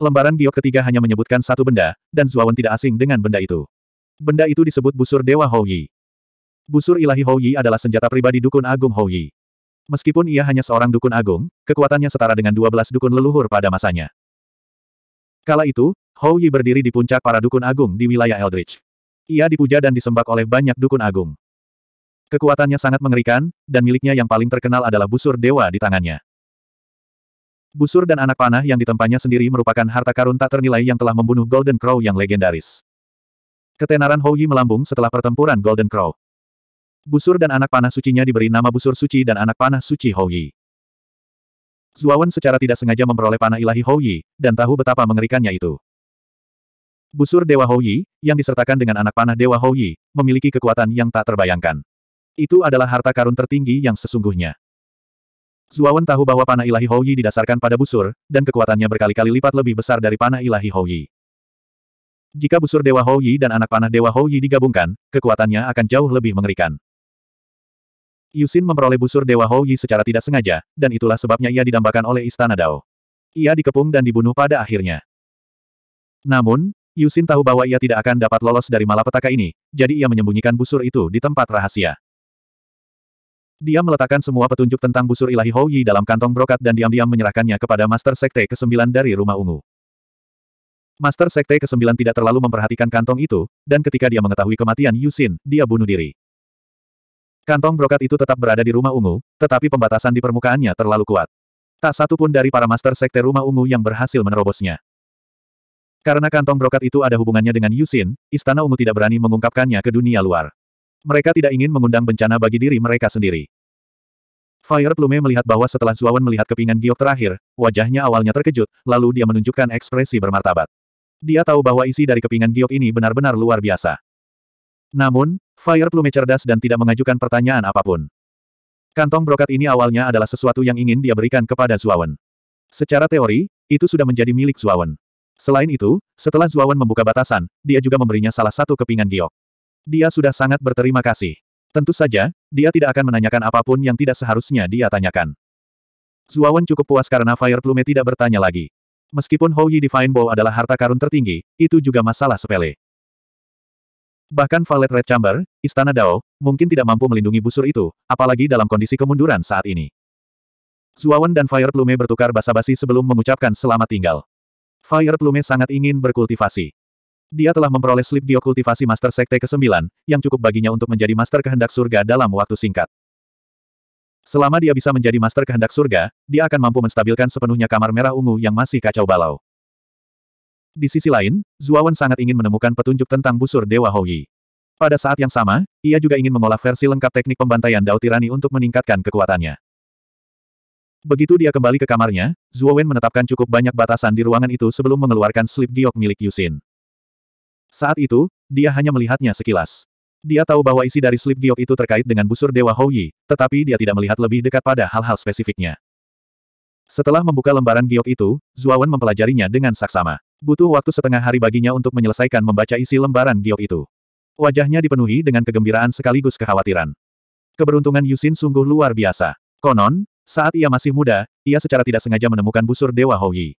Lembaran giok ketiga hanya menyebutkan satu benda, dan Zuawan tidak asing dengan benda itu. Benda itu disebut busur Dewa Houyi. Busur ilahi Houyi adalah senjata pribadi Dukun Agung Houyi. Meskipun ia hanya seorang Dukun Agung, kekuatannya setara dengan 12 Dukun leluhur pada masanya. Kala itu, Houyi berdiri di puncak para Dukun Agung di wilayah Eldritch. Ia dipuja dan disembah oleh banyak Dukun Agung. Kekuatannya sangat mengerikan, dan miliknya yang paling terkenal adalah busur dewa di tangannya. Busur dan anak panah yang ditempanya sendiri merupakan harta karun tak ternilai yang telah membunuh Golden Crow yang legendaris. Ketenaran Hou Yi melambung setelah pertempuran Golden Crow. Busur dan anak panah sucinya diberi nama busur suci dan anak panah suci Hou Yi. Zuawan secara tidak sengaja memperoleh panah ilahi Hou Yi, dan tahu betapa mengerikannya itu. Busur Dewa Hou Yi, yang disertakan dengan anak panah Dewa Hou Yi, memiliki kekuatan yang tak terbayangkan. Itu adalah harta karun tertinggi yang sesungguhnya. Zuawan tahu bahwa panah ilahi Houyi didasarkan pada busur, dan kekuatannya berkali-kali lipat lebih besar dari panah ilahi Houyi. Jika busur Dewa Houyi dan anak panah Dewa Houyi digabungkan, kekuatannya akan jauh lebih mengerikan. Yusin memperoleh busur Dewa Houyi secara tidak sengaja, dan itulah sebabnya ia didambakan oleh Istana Dao. Ia dikepung dan dibunuh pada akhirnya. Namun, Yusin tahu bahwa ia tidak akan dapat lolos dari malapetaka ini, jadi ia menyembunyikan busur itu di tempat rahasia. Dia meletakkan semua petunjuk tentang busur ilahi Hou Yi dalam kantong brokat dan diam-diam menyerahkannya kepada Master Sekte ke-9 dari Rumah Ungu. Master Sekte ke-9 tidak terlalu memperhatikan kantong itu, dan ketika dia mengetahui kematian Yusin, dia bunuh diri. Kantong brokat itu tetap berada di Rumah Ungu, tetapi pembatasan di permukaannya terlalu kuat. Tak satu pun dari para Master Sekte Rumah Ungu yang berhasil menerobosnya. Karena kantong brokat itu ada hubungannya dengan Yusin, Istana Ungu tidak berani mengungkapkannya ke dunia luar. Mereka tidak ingin mengundang bencana bagi diri mereka sendiri. Fire Plume melihat bahwa setelah Zuawan melihat kepingan giok terakhir, wajahnya awalnya terkejut, lalu dia menunjukkan ekspresi bermartabat. Dia tahu bahwa isi dari kepingan giok ini benar-benar luar biasa. Namun, Fire Plume cerdas dan tidak mengajukan pertanyaan apapun. Kantong brokat ini awalnya adalah sesuatu yang ingin dia berikan kepada Zuawan. Secara teori, itu sudah menjadi milik Zuawan. Selain itu, setelah Zuawan membuka batasan, dia juga memberinya salah satu kepingan giok. Dia sudah sangat berterima kasih. Tentu saja, dia tidak akan menanyakan apapun yang tidak seharusnya dia tanyakan. Zuawan cukup puas karena Fire Plume tidak bertanya lagi. Meskipun Hou Yi Divine Bow adalah harta karun tertinggi, itu juga masalah sepele. Bahkan Valet Red Chamber, Istana Dao, mungkin tidak mampu melindungi busur itu, apalagi dalam kondisi kemunduran saat ini. Zuawan dan Fire Plume bertukar basa-basi sebelum mengucapkan selamat tinggal. Fire Plume sangat ingin berkultivasi. Dia telah memperoleh slip kultivasi Master Sekte ke-9, yang cukup baginya untuk menjadi Master Kehendak Surga dalam waktu singkat. Selama dia bisa menjadi Master Kehendak Surga, dia akan mampu menstabilkan sepenuhnya kamar merah ungu yang masih kacau balau. Di sisi lain, Zuawan sangat ingin menemukan petunjuk tentang busur Dewa Houyi. Pada saat yang sama, ia juga ingin mengolah versi lengkap teknik pembantaian Dao Tirani untuk meningkatkan kekuatannya. Begitu dia kembali ke kamarnya, Zuowen menetapkan cukup banyak batasan di ruangan itu sebelum mengeluarkan slip giok milik Yusin. Saat itu, dia hanya melihatnya sekilas. Dia tahu bahwa isi dari slip giok itu terkait dengan busur Dewa Houyi, tetapi dia tidak melihat lebih dekat pada hal-hal spesifiknya. Setelah membuka lembaran giok itu, Zuawan mempelajarinya dengan saksama. Butuh waktu setengah hari baginya untuk menyelesaikan membaca isi lembaran giok itu. Wajahnya dipenuhi dengan kegembiraan sekaligus kekhawatiran. Keberuntungan Yusin sungguh luar biasa. Konon, saat ia masih muda, ia secara tidak sengaja menemukan busur Dewa Houyi.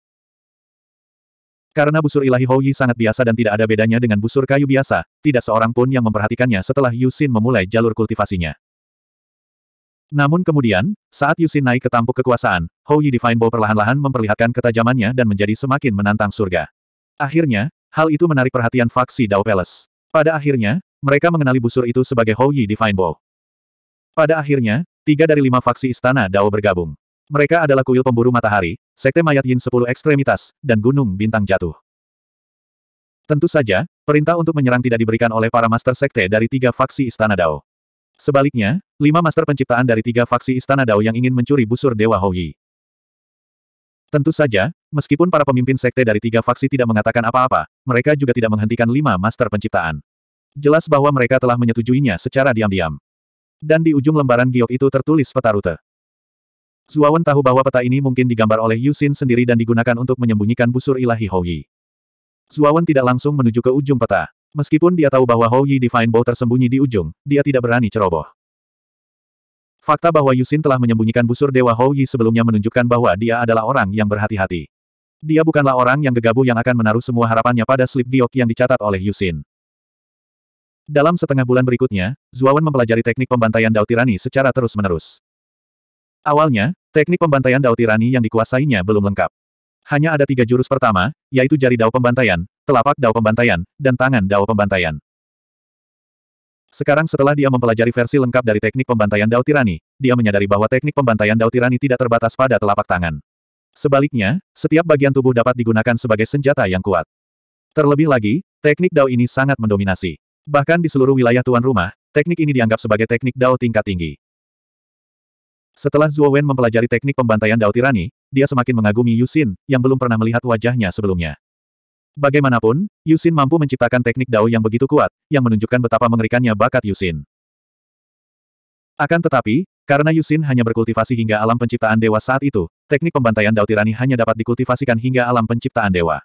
Karena busur ilahi Hou Yi sangat biasa dan tidak ada bedanya dengan busur kayu biasa, tidak seorang pun yang memperhatikannya setelah Yusin memulai jalur kultivasinya. Namun kemudian, saat Yusin naik ke tampuk kekuasaan, Hou Yi Divine Bow perlahan-lahan memperlihatkan ketajamannya dan menjadi semakin menantang surga. Akhirnya, hal itu menarik perhatian faksi Dao Palace. Pada akhirnya, mereka mengenali busur itu sebagai Hou Yi Divine Bow. Pada akhirnya, tiga dari lima faksi istana Dao bergabung. Mereka adalah kuil pemburu matahari, sekte mayat yin sepuluh ekstremitas, dan gunung bintang jatuh. Tentu saja, perintah untuk menyerang tidak diberikan oleh para master sekte dari tiga faksi Istana Dao. Sebaliknya, lima master penciptaan dari tiga faksi Istana Dao yang ingin mencuri busur Dewa Houyi. Tentu saja, meskipun para pemimpin sekte dari tiga faksi tidak mengatakan apa-apa, mereka juga tidak menghentikan lima master penciptaan. Jelas bahwa mereka telah menyetujuinya secara diam-diam. Dan di ujung lembaran giok itu tertulis peta rute. Zuawan tahu bahwa peta ini mungkin digambar oleh Yusin sendiri dan digunakan untuk menyembunyikan busur ilahi Hou Yi. Zuawan tidak langsung menuju ke ujung peta. Meskipun dia tahu bahwa Hou Divine Bow tersembunyi di ujung, dia tidak berani ceroboh. Fakta bahwa Yusin telah menyembunyikan busur Dewa Hou sebelumnya menunjukkan bahwa dia adalah orang yang berhati-hati. Dia bukanlah orang yang gegabah yang akan menaruh semua harapannya pada slip giok yang dicatat oleh Yusin. Dalam setengah bulan berikutnya, Zuawan mempelajari teknik pembantaian Dao Tirani secara terus-menerus. Awalnya, Teknik pembantaian Dao Tirani yang dikuasainya belum lengkap. Hanya ada tiga jurus pertama, yaitu jari Dao Pembantaian, telapak Dao Pembantaian, dan tangan Dao Pembantaian. Sekarang setelah dia mempelajari versi lengkap dari teknik pembantaian Dao Tirani, dia menyadari bahwa teknik pembantaian Dao Tirani tidak terbatas pada telapak tangan. Sebaliknya, setiap bagian tubuh dapat digunakan sebagai senjata yang kuat. Terlebih lagi, teknik Dao ini sangat mendominasi. Bahkan di seluruh wilayah tuan rumah, teknik ini dianggap sebagai teknik Dao tingkat tinggi. Setelah Zuo Wen mempelajari teknik pembantaian Dao Tirani, dia semakin mengagumi Yusin, yang belum pernah melihat wajahnya sebelumnya. Bagaimanapun, Yusin mampu menciptakan teknik Dao yang begitu kuat, yang menunjukkan betapa mengerikannya bakat Yusin. Akan tetapi, karena Yusin hanya berkultivasi hingga alam penciptaan dewa saat itu, teknik pembantaian Dao Tirani hanya dapat dikultivasikan hingga alam penciptaan dewa.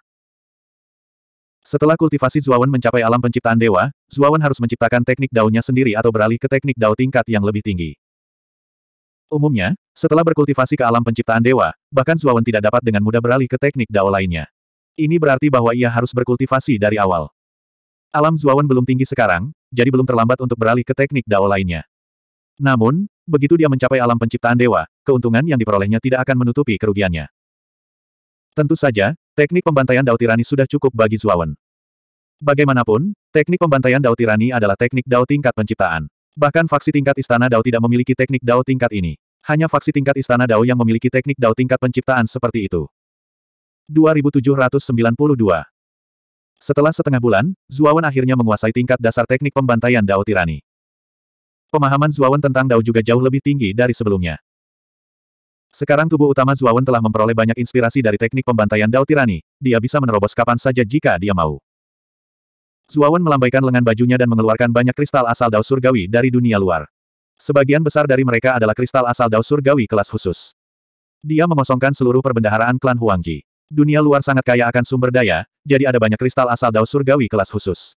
Setelah kultivasi Zuawan mencapai alam penciptaan dewa, Zuawan harus menciptakan teknik daunnya sendiri atau beralih ke teknik dao tingkat yang lebih tinggi. Umumnya, setelah berkultivasi ke alam penciptaan dewa, bahkan Zuawan tidak dapat dengan mudah beralih ke teknik dao lainnya. Ini berarti bahwa ia harus berkultivasi dari awal. Alam Zuawan belum tinggi sekarang, jadi belum terlambat untuk beralih ke teknik dao lainnya. Namun, begitu dia mencapai alam penciptaan dewa, keuntungan yang diperolehnya tidak akan menutupi kerugiannya. Tentu saja, teknik pembantaian dao tirani sudah cukup bagi Zuawan. Bagaimanapun, teknik pembantaian dao tirani adalah teknik dao tingkat penciptaan. Bahkan faksi tingkat Istana Dao tidak memiliki teknik Dao tingkat ini. Hanya faksi tingkat Istana Dao yang memiliki teknik Dao tingkat penciptaan seperti itu. 2792 Setelah setengah bulan, Zuawan akhirnya menguasai tingkat dasar teknik pembantaian Dao Tirani. Pemahaman Zuawan tentang Dao juga jauh lebih tinggi dari sebelumnya. Sekarang tubuh utama Zuawan telah memperoleh banyak inspirasi dari teknik pembantaian Dao Tirani, dia bisa menerobos kapan saja jika dia mau. Suawan melambaikan lengan bajunya dan mengeluarkan banyak kristal asal dao surgawi dari dunia luar. Sebagian besar dari mereka adalah kristal asal dao surgawi kelas khusus. Dia mengosongkan seluruh perbendaharaan klan Huangji. Dunia luar sangat kaya akan sumber daya, jadi ada banyak kristal asal dao surgawi kelas khusus.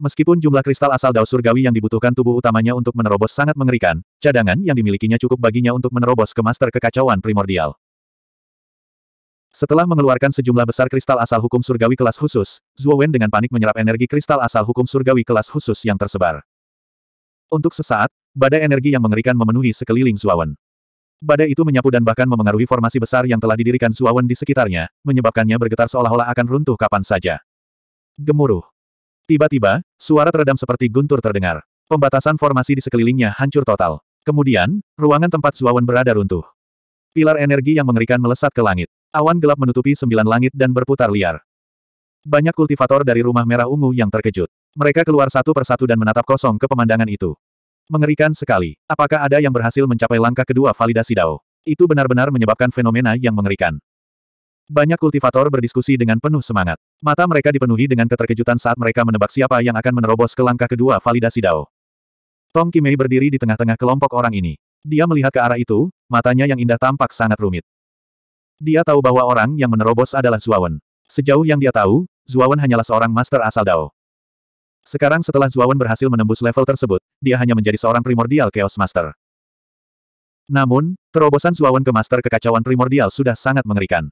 Meskipun jumlah kristal asal dao surgawi yang dibutuhkan tubuh utamanya untuk menerobos sangat mengerikan, cadangan yang dimilikinya cukup baginya untuk menerobos ke master kekacauan primordial. Setelah mengeluarkan sejumlah besar kristal asal hukum surgawi kelas khusus, Zhuo Wen dengan panik menyerap energi kristal asal hukum surgawi kelas khusus yang tersebar. Untuk sesaat, badai energi yang mengerikan memenuhi sekeliling Zhuo Wen. Badai itu menyapu dan bahkan memengaruhi formasi besar yang telah didirikan Zhuo Wen di sekitarnya, menyebabkannya bergetar seolah-olah akan runtuh kapan saja. Gemuruh. Tiba-tiba, suara teredam seperti guntur terdengar. Pembatasan formasi di sekelilingnya hancur total. Kemudian, ruangan tempat Zhuo Wen berada runtuh. Pilar energi yang mengerikan melesat ke langit. Awan gelap menutupi sembilan langit dan berputar liar. Banyak kultivator dari rumah merah ungu yang terkejut. Mereka keluar satu persatu dan menatap kosong ke pemandangan itu. Mengerikan sekali. Apakah ada yang berhasil mencapai langkah kedua validasi Dao? Itu benar-benar menyebabkan fenomena yang mengerikan. Banyak kultivator berdiskusi dengan penuh semangat. Mata mereka dipenuhi dengan keterkejutan saat mereka menebak siapa yang akan menerobos ke langkah kedua validasi Dao. Tong Kimei berdiri di tengah-tengah kelompok orang ini. Dia melihat ke arah itu, matanya yang indah tampak sangat rumit. Dia tahu bahwa orang yang menerobos adalah Zuawan. Sejauh yang dia tahu, Zuawan hanyalah seorang master asal Dao. Sekarang setelah Zuawan berhasil menembus level tersebut, dia hanya menjadi seorang primordial Chaos Master. Namun, terobosan Zuawan ke Master Kekacauan Primordial sudah sangat mengerikan.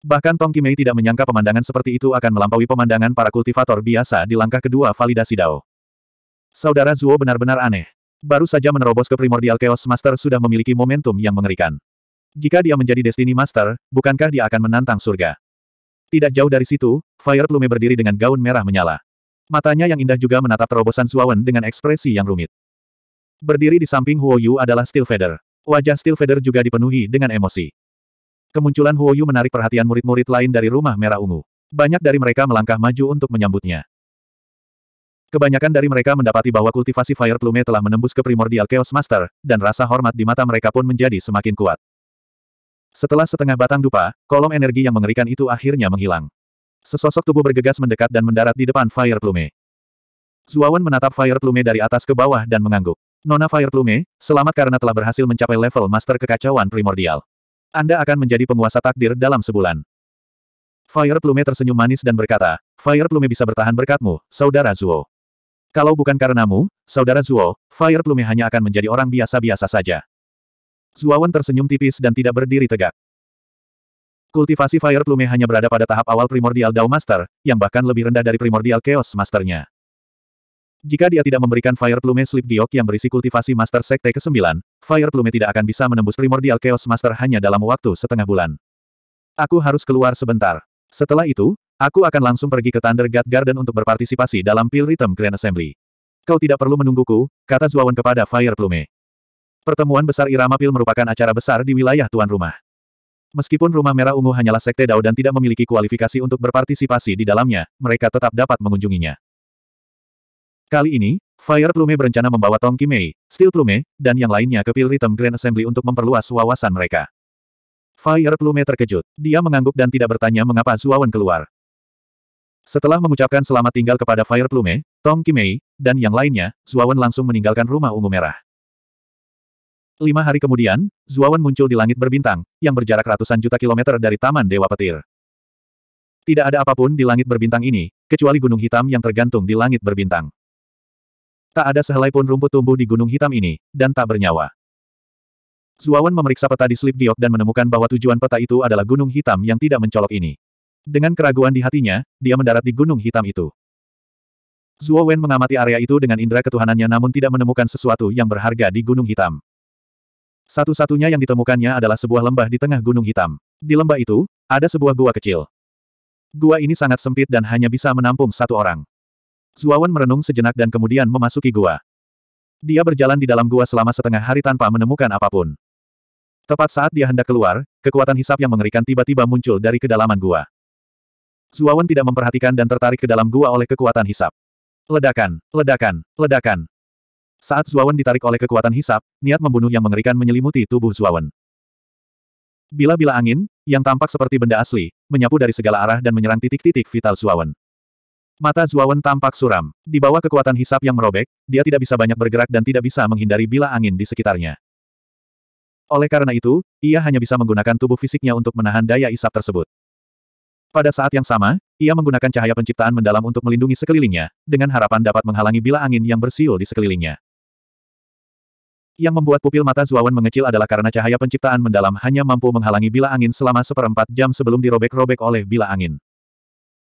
Bahkan Tong Kimei tidak menyangka pemandangan seperti itu akan melampaui pemandangan para kultivator biasa di langkah kedua validasi Dao. Saudara Zuo benar-benar aneh. Baru saja menerobos ke Primordial Chaos Master sudah memiliki momentum yang mengerikan. Jika dia menjadi Destiny Master, bukankah dia akan menantang surga? Tidak jauh dari situ, Fire Plume berdiri dengan gaun merah menyala. Matanya yang indah juga menatap terobosan Suawen dengan ekspresi yang rumit. Berdiri di samping Huo Yu adalah Steel Feather. Wajah Steel Feather juga dipenuhi dengan emosi. Kemunculan Huo Yu menarik perhatian murid-murid lain dari rumah merah ungu. Banyak dari mereka melangkah maju untuk menyambutnya. Kebanyakan dari mereka mendapati bahwa kultivasi Fire Plume telah menembus ke primordial Chaos Master, dan rasa hormat di mata mereka pun menjadi semakin kuat. Setelah setengah batang dupa, kolom energi yang mengerikan itu akhirnya menghilang. Sesosok tubuh bergegas mendekat dan mendarat di depan Fire Plume. Zuawan menatap Fire Plume dari atas ke bawah dan mengangguk. Nona Fire Plume, selamat karena telah berhasil mencapai level master kekacauan primordial. Anda akan menjadi penguasa takdir dalam sebulan. Fire Plume tersenyum manis dan berkata, Fire Plume bisa bertahan berkatmu, Saudara Zuo. Kalau bukan karenamu, Saudara Zuo, Fire Plume hanya akan menjadi orang biasa-biasa saja. Zuawan tersenyum tipis dan tidak berdiri tegak. Kultivasi Fire Plume hanya berada pada tahap awal primordial Dao Master, yang bahkan lebih rendah dari primordial Chaos Masternya. Jika dia tidak memberikan Fire Plume Sleep Giok yang berisi kultivasi Master Sekte ke-9, Fire Plume tidak akan bisa menembus primordial Chaos Master hanya dalam waktu setengah bulan. Aku harus keluar sebentar. Setelah itu, Aku akan langsung pergi ke Thunder God Garden untuk berpartisipasi dalam Pil Rhythm Grand Assembly. Kau tidak perlu menungguku, kata Zuawan kepada Fire Plume. Pertemuan besar Irama Pil merupakan acara besar di wilayah tuan rumah. Meskipun rumah merah ungu hanyalah sekte Dao dan tidak memiliki kualifikasi untuk berpartisipasi di dalamnya, mereka tetap dapat mengunjunginya. Kali ini, Fire Plume berencana membawa Tong Kimei, Steel Plume, dan yang lainnya ke Pil Rhythm Grand Assembly untuk memperluas wawasan mereka. Fire Plume terkejut. Dia mengangguk dan tidak bertanya mengapa Zuawan keluar. Setelah mengucapkan selamat tinggal kepada Fire Plume, Tong Kimei, dan yang lainnya, Zuawan langsung meninggalkan rumah ungu merah. Lima hari kemudian, Zuawan muncul di langit berbintang, yang berjarak ratusan juta kilometer dari Taman Dewa Petir. Tidak ada apapun di langit berbintang ini, kecuali gunung hitam yang tergantung di langit berbintang. Tak ada sehelai pun rumput tumbuh di gunung hitam ini, dan tak bernyawa. Zuawan memeriksa peta di slip giok dan menemukan bahwa tujuan peta itu adalah gunung hitam yang tidak mencolok ini. Dengan keraguan di hatinya, dia mendarat di gunung hitam itu. Zuo mengamati area itu dengan indera ketuhanannya namun tidak menemukan sesuatu yang berharga di Gunung Hitam. Satu-satunya yang ditemukannya adalah sebuah lembah di tengah gunung hitam. Di lembah itu, ada sebuah gua kecil. Gua ini sangat sempit dan hanya bisa menampung satu orang. Zuawan merenung sejenak dan kemudian memasuki gua. Dia berjalan di dalam gua selama setengah hari tanpa menemukan apapun. Tepat saat dia hendak keluar, kekuatan hisap yang mengerikan tiba-tiba muncul dari kedalaman gua. Zuawan tidak memperhatikan dan tertarik ke dalam gua oleh kekuatan hisap. Ledakan, ledakan, ledakan. Saat Zuawan ditarik oleh kekuatan hisap, niat membunuh yang mengerikan menyelimuti tubuh Zuawan. Bila-bila angin, yang tampak seperti benda asli, menyapu dari segala arah dan menyerang titik-titik vital Zuawan. Mata Zuawan tampak suram. Di bawah kekuatan hisap yang merobek, dia tidak bisa banyak bergerak dan tidak bisa menghindari bila angin di sekitarnya. Oleh karena itu, ia hanya bisa menggunakan tubuh fisiknya untuk menahan daya isap tersebut. Pada saat yang sama, ia menggunakan cahaya penciptaan mendalam untuk melindungi sekelilingnya, dengan harapan dapat menghalangi bila angin yang bersiul di sekelilingnya. Yang membuat pupil mata Zuawan mengecil adalah karena cahaya penciptaan mendalam hanya mampu menghalangi bila angin selama seperempat jam sebelum dirobek-robek oleh bila angin.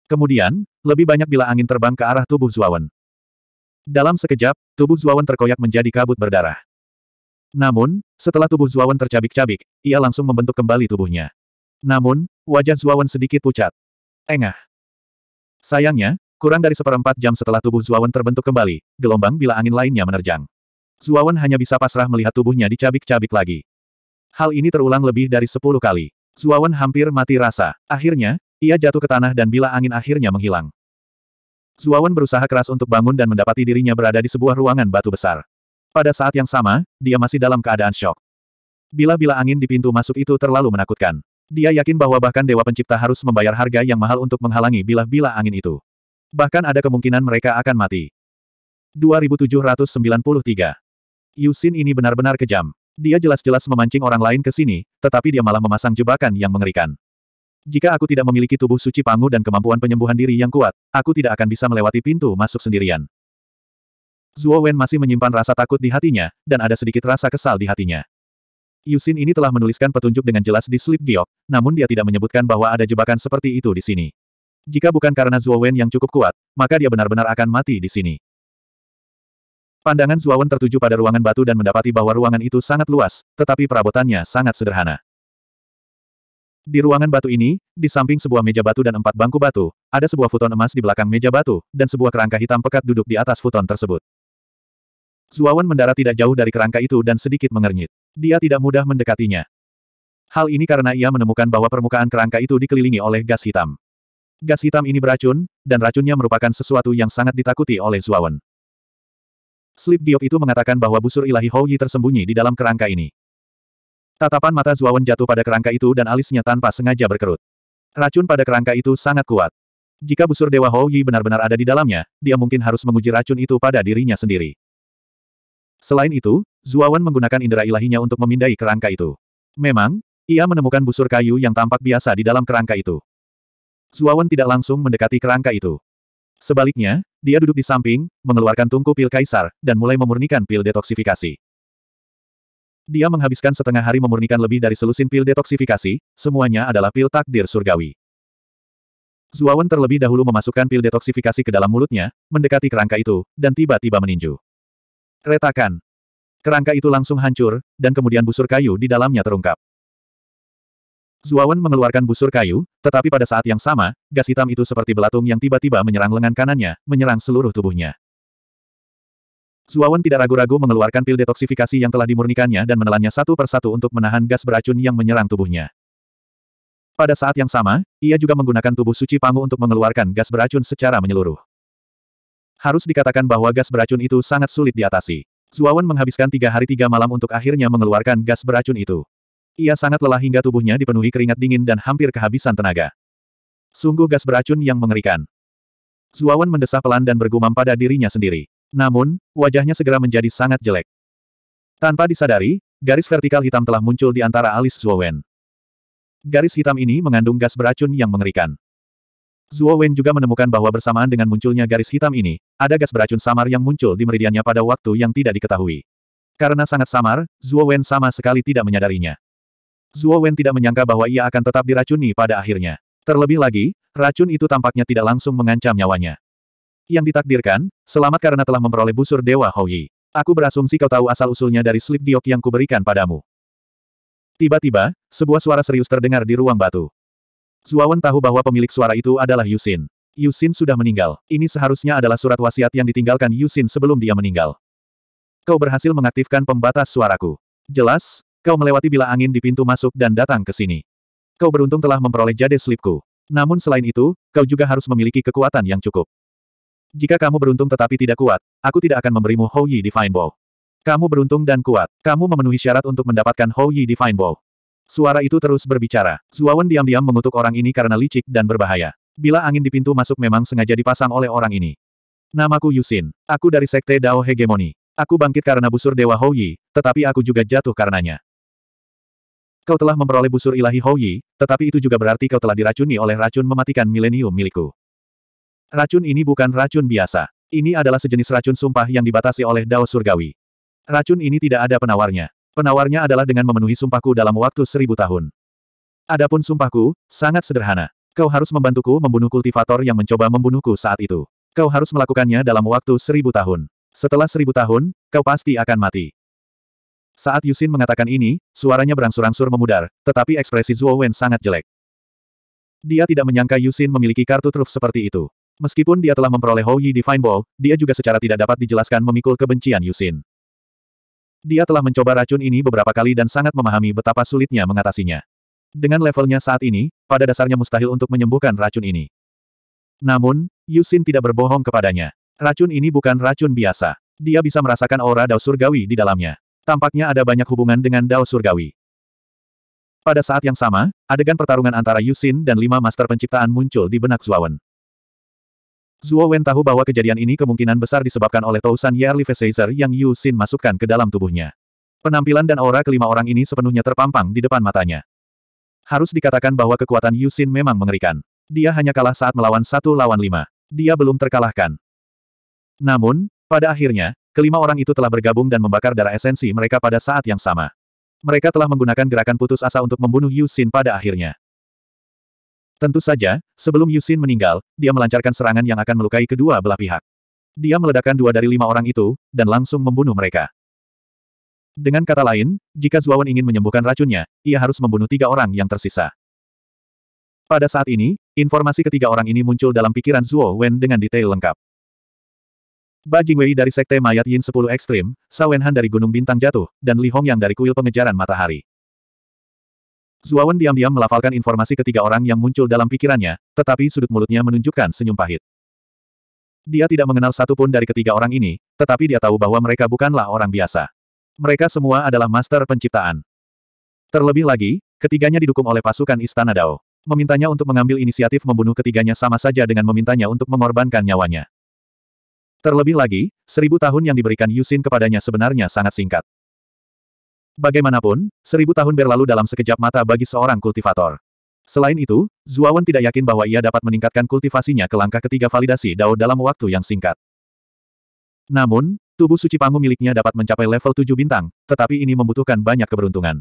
Kemudian, lebih banyak bila angin terbang ke arah tubuh Zuawan. Dalam sekejap, tubuh Zuawan terkoyak menjadi kabut berdarah. Namun, setelah tubuh Zuawan tercabik-cabik, ia langsung membentuk kembali tubuhnya. Namun, wajah Zuawan sedikit pucat. Engah. Sayangnya, kurang dari seperempat jam setelah tubuh Zuawan terbentuk kembali, gelombang bila angin lainnya menerjang. Zuawan hanya bisa pasrah melihat tubuhnya dicabik-cabik lagi. Hal ini terulang lebih dari sepuluh kali. Zuawan hampir mati rasa. Akhirnya, ia jatuh ke tanah dan bila angin akhirnya menghilang. Zuawan berusaha keras untuk bangun dan mendapati dirinya berada di sebuah ruangan batu besar. Pada saat yang sama, dia masih dalam keadaan shock. Bila-bila angin di pintu masuk itu terlalu menakutkan. Dia yakin bahwa bahkan Dewa Pencipta harus membayar harga yang mahal untuk menghalangi bila-bila angin itu. Bahkan ada kemungkinan mereka akan mati. 2793 Yusin ini benar-benar kejam. Dia jelas-jelas memancing orang lain ke sini, tetapi dia malah memasang jebakan yang mengerikan. Jika aku tidak memiliki tubuh suci pangu dan kemampuan penyembuhan diri yang kuat, aku tidak akan bisa melewati pintu masuk sendirian. Zuo Wen masih menyimpan rasa takut di hatinya, dan ada sedikit rasa kesal di hatinya. Yusin ini telah menuliskan petunjuk dengan jelas di slip giok, namun dia tidak menyebutkan bahwa ada jebakan seperti itu di sini. Jika bukan karena Zuo Wen yang cukup kuat, maka dia benar-benar akan mati di sini. Pandangan Zuawan tertuju pada ruangan batu dan mendapati bahwa ruangan itu sangat luas, tetapi perabotannya sangat sederhana. Di ruangan batu ini, di samping sebuah meja batu dan empat bangku batu, ada sebuah futon emas di belakang meja batu, dan sebuah kerangka hitam pekat duduk di atas futon tersebut. Zuawan mendarat tidak jauh dari kerangka itu dan sedikit mengernyit. Dia tidak mudah mendekatinya. Hal ini karena ia menemukan bahwa permukaan kerangka itu dikelilingi oleh gas hitam. Gas hitam ini beracun, dan racunnya merupakan sesuatu yang sangat ditakuti oleh Zuawan. Slip Giok itu mengatakan bahwa busur ilahi Hou Yi tersembunyi di dalam kerangka ini. Tatapan mata Zuawan jatuh pada kerangka itu dan alisnya tanpa sengaja berkerut. Racun pada kerangka itu sangat kuat. Jika busur Dewa Hou Yi benar-benar ada di dalamnya, dia mungkin harus menguji racun itu pada dirinya sendiri. Selain itu, Zuawan menggunakan indera ilahinya untuk memindai kerangka itu. Memang, ia menemukan busur kayu yang tampak biasa di dalam kerangka itu. Zuawan tidak langsung mendekati kerangka itu. Sebaliknya, dia duduk di samping, mengeluarkan tungku pil kaisar, dan mulai memurnikan pil detoksifikasi. Dia menghabiskan setengah hari memurnikan lebih dari selusin pil detoksifikasi, semuanya adalah pil takdir surgawi. Zuawan terlebih dahulu memasukkan pil detoksifikasi ke dalam mulutnya, mendekati kerangka itu, dan tiba-tiba meninju. Retakan. Kerangka itu langsung hancur, dan kemudian busur kayu di dalamnya terungkap. Zuawan mengeluarkan busur kayu, tetapi pada saat yang sama, gas hitam itu seperti belatung yang tiba-tiba menyerang lengan kanannya, menyerang seluruh tubuhnya. Zuawan tidak ragu-ragu mengeluarkan pil detoksifikasi yang telah dimurnikannya dan menelannya satu persatu untuk menahan gas beracun yang menyerang tubuhnya. Pada saat yang sama, ia juga menggunakan tubuh suci Pangu untuk mengeluarkan gas beracun secara menyeluruh. Harus dikatakan bahwa gas beracun itu sangat sulit diatasi. Zuawan menghabiskan tiga hari tiga malam untuk akhirnya mengeluarkan gas beracun itu. Ia sangat lelah hingga tubuhnya dipenuhi keringat dingin dan hampir kehabisan tenaga. Sungguh gas beracun yang mengerikan. Zuawan mendesah pelan dan bergumam pada dirinya sendiri. Namun, wajahnya segera menjadi sangat jelek. Tanpa disadari, garis vertikal hitam telah muncul di antara alis Zuawan. Garis hitam ini mengandung gas beracun yang mengerikan. Zuo juga menemukan bahwa bersamaan dengan munculnya garis hitam ini, ada gas beracun samar yang muncul di meridiannya pada waktu yang tidak diketahui. Karena sangat samar, Zuo sama sekali tidak menyadarinya. Zuo Wen tidak menyangka bahwa ia akan tetap diracuni pada akhirnya. Terlebih lagi, racun itu tampaknya tidak langsung mengancam nyawanya. Yang ditakdirkan, selamat karena telah memperoleh busur Dewa Houyi. Aku berasumsi kau tahu asal-usulnya dari slip giok yang kuberikan padamu. Tiba-tiba, sebuah suara serius terdengar di ruang batu. Zuo Wen tahu bahwa pemilik suara itu adalah Yusin. Yusin sudah meninggal. Ini seharusnya adalah surat wasiat yang ditinggalkan Yusin sebelum dia meninggal. Kau berhasil mengaktifkan pembatas suaraku. Jelas, Kau melewati bila angin di pintu masuk dan datang ke sini. Kau beruntung telah memperoleh jade slipku. Namun selain itu, kau juga harus memiliki kekuatan yang cukup. Jika kamu beruntung tetapi tidak kuat, aku tidak akan memberimu Hou Yi Divine Bow. Kamu beruntung dan kuat. Kamu memenuhi syarat untuk mendapatkan Hou Yi Divine Bow. Suara itu terus berbicara. Zuawan diam-diam mengutuk orang ini karena licik dan berbahaya. Bila angin di pintu masuk memang sengaja dipasang oleh orang ini. Namaku Yusin. Aku dari Sekte Dao Hegemoni. Aku bangkit karena busur Dewa Hou Yi, tetapi aku juga jatuh karenanya. Kau telah memperoleh busur ilahi Houyi, tetapi itu juga berarti kau telah diracuni oleh racun mematikan milenium milikku. Racun ini bukan racun biasa. Ini adalah sejenis racun sumpah yang dibatasi oleh Dao Surgawi. Racun ini tidak ada penawarnya. Penawarnya adalah dengan memenuhi sumpahku dalam waktu seribu tahun. Adapun sumpahku, sangat sederhana. Kau harus membantuku membunuh kultivator yang mencoba membunuhku saat itu. Kau harus melakukannya dalam waktu seribu tahun. Setelah seribu tahun, kau pasti akan mati. Saat Yusin mengatakan ini, suaranya berangsur-angsur memudar, tetapi ekspresi Zuo Wen sangat jelek. Dia tidak menyangka Yusin memiliki kartu truf seperti itu. Meskipun dia telah memperoleh Hou Yi Divine Ball, dia juga secara tidak dapat dijelaskan memikul kebencian Yusin. Dia telah mencoba racun ini beberapa kali dan sangat memahami betapa sulitnya mengatasinya. Dengan levelnya saat ini, pada dasarnya mustahil untuk menyembuhkan racun ini. Namun, Yusin tidak berbohong kepadanya. Racun ini bukan racun biasa. Dia bisa merasakan aura dao surgawi di dalamnya. Tampaknya ada banyak hubungan dengan Dao Surgawi. Pada saat yang sama, adegan pertarungan antara Yusin dan lima master penciptaan muncul di benak Zuo Wen tahu bahwa kejadian ini kemungkinan besar disebabkan oleh tausan Yearly Vesizer yang Yusin masukkan ke dalam tubuhnya. Penampilan dan aura kelima orang ini sepenuhnya terpampang di depan matanya. Harus dikatakan bahwa kekuatan Yusin memang mengerikan. Dia hanya kalah saat melawan satu lawan lima. Dia belum terkalahkan. Namun, pada akhirnya, Kelima orang itu telah bergabung dan membakar darah esensi mereka pada saat yang sama. Mereka telah menggunakan gerakan putus asa untuk membunuh Yusin pada akhirnya. Tentu saja, sebelum Yusin meninggal, dia melancarkan serangan yang akan melukai kedua belah pihak. Dia meledakkan dua dari lima orang itu, dan langsung membunuh mereka. Dengan kata lain, jika Zuawan ingin menyembuhkan racunnya, ia harus membunuh tiga orang yang tersisa. Pada saat ini, informasi ketiga orang ini muncul dalam pikiran Zuo Wen dengan detail lengkap. Bajing Wei dari Sekte Mayat Yin 10 Ekstrim, Sawenhan dari Gunung Bintang Jatuh, dan Li Hong yang dari Kuil Pengejaran Matahari. Zuawan diam-diam melafalkan informasi ketiga orang yang muncul dalam pikirannya, tetapi sudut mulutnya menunjukkan senyum pahit. Dia tidak mengenal satu pun dari ketiga orang ini, tetapi dia tahu bahwa mereka bukanlah orang biasa. Mereka semua adalah master penciptaan. Terlebih lagi, ketiganya didukung oleh pasukan Istana Dao. Memintanya untuk mengambil inisiatif membunuh ketiganya sama saja dengan memintanya untuk mengorbankan nyawanya. Terlebih lagi, seribu tahun yang diberikan Yusin kepadanya sebenarnya sangat singkat. Bagaimanapun, seribu tahun berlalu dalam sekejap mata bagi seorang kultivator. Selain itu, Zuawan tidak yakin bahwa ia dapat meningkatkan kultivasinya ke langkah ketiga validasi Dao dalam waktu yang singkat. Namun, tubuh suci pangu miliknya dapat mencapai level 7 bintang, tetapi ini membutuhkan banyak keberuntungan.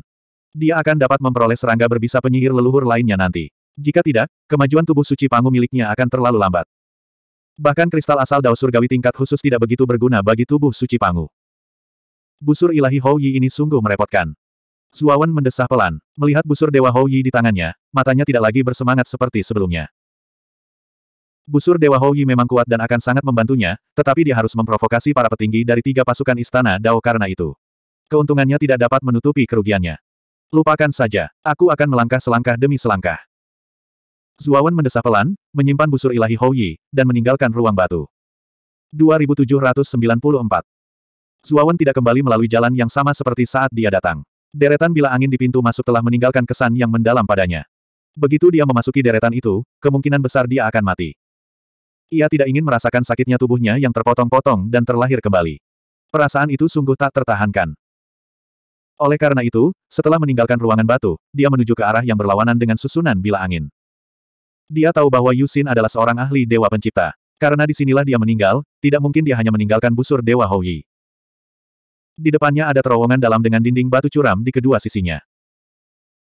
Dia akan dapat memperoleh serangga berbisa penyihir leluhur lainnya nanti. Jika tidak, kemajuan tubuh suci pangu miliknya akan terlalu lambat. Bahkan kristal asal dao surgawi tingkat khusus tidak begitu berguna bagi tubuh suci Pangu. Busur ilahi Hou Yi ini sungguh merepotkan. Zuawan mendesah pelan, melihat busur Dewa Hou Yi di tangannya, matanya tidak lagi bersemangat seperti sebelumnya. Busur Dewa Hou Yi memang kuat dan akan sangat membantunya, tetapi dia harus memprovokasi para petinggi dari tiga pasukan istana Dao karena itu. Keuntungannya tidak dapat menutupi kerugiannya. Lupakan saja, aku akan melangkah selangkah demi selangkah. Zuawan mendesah pelan, menyimpan busur ilahi Houyi, dan meninggalkan ruang batu. 2794 Zuawan tidak kembali melalui jalan yang sama seperti saat dia datang. Deretan bila angin di pintu masuk telah meninggalkan kesan yang mendalam padanya. Begitu dia memasuki deretan itu, kemungkinan besar dia akan mati. Ia tidak ingin merasakan sakitnya tubuhnya yang terpotong-potong dan terlahir kembali. Perasaan itu sungguh tak tertahankan. Oleh karena itu, setelah meninggalkan ruangan batu, dia menuju ke arah yang berlawanan dengan susunan bila angin. Dia tahu bahwa Yusin adalah seorang ahli Dewa Pencipta. Karena disinilah dia meninggal, tidak mungkin dia hanya meninggalkan busur Dewa Houyi. Di depannya ada terowongan dalam dengan dinding batu curam di kedua sisinya.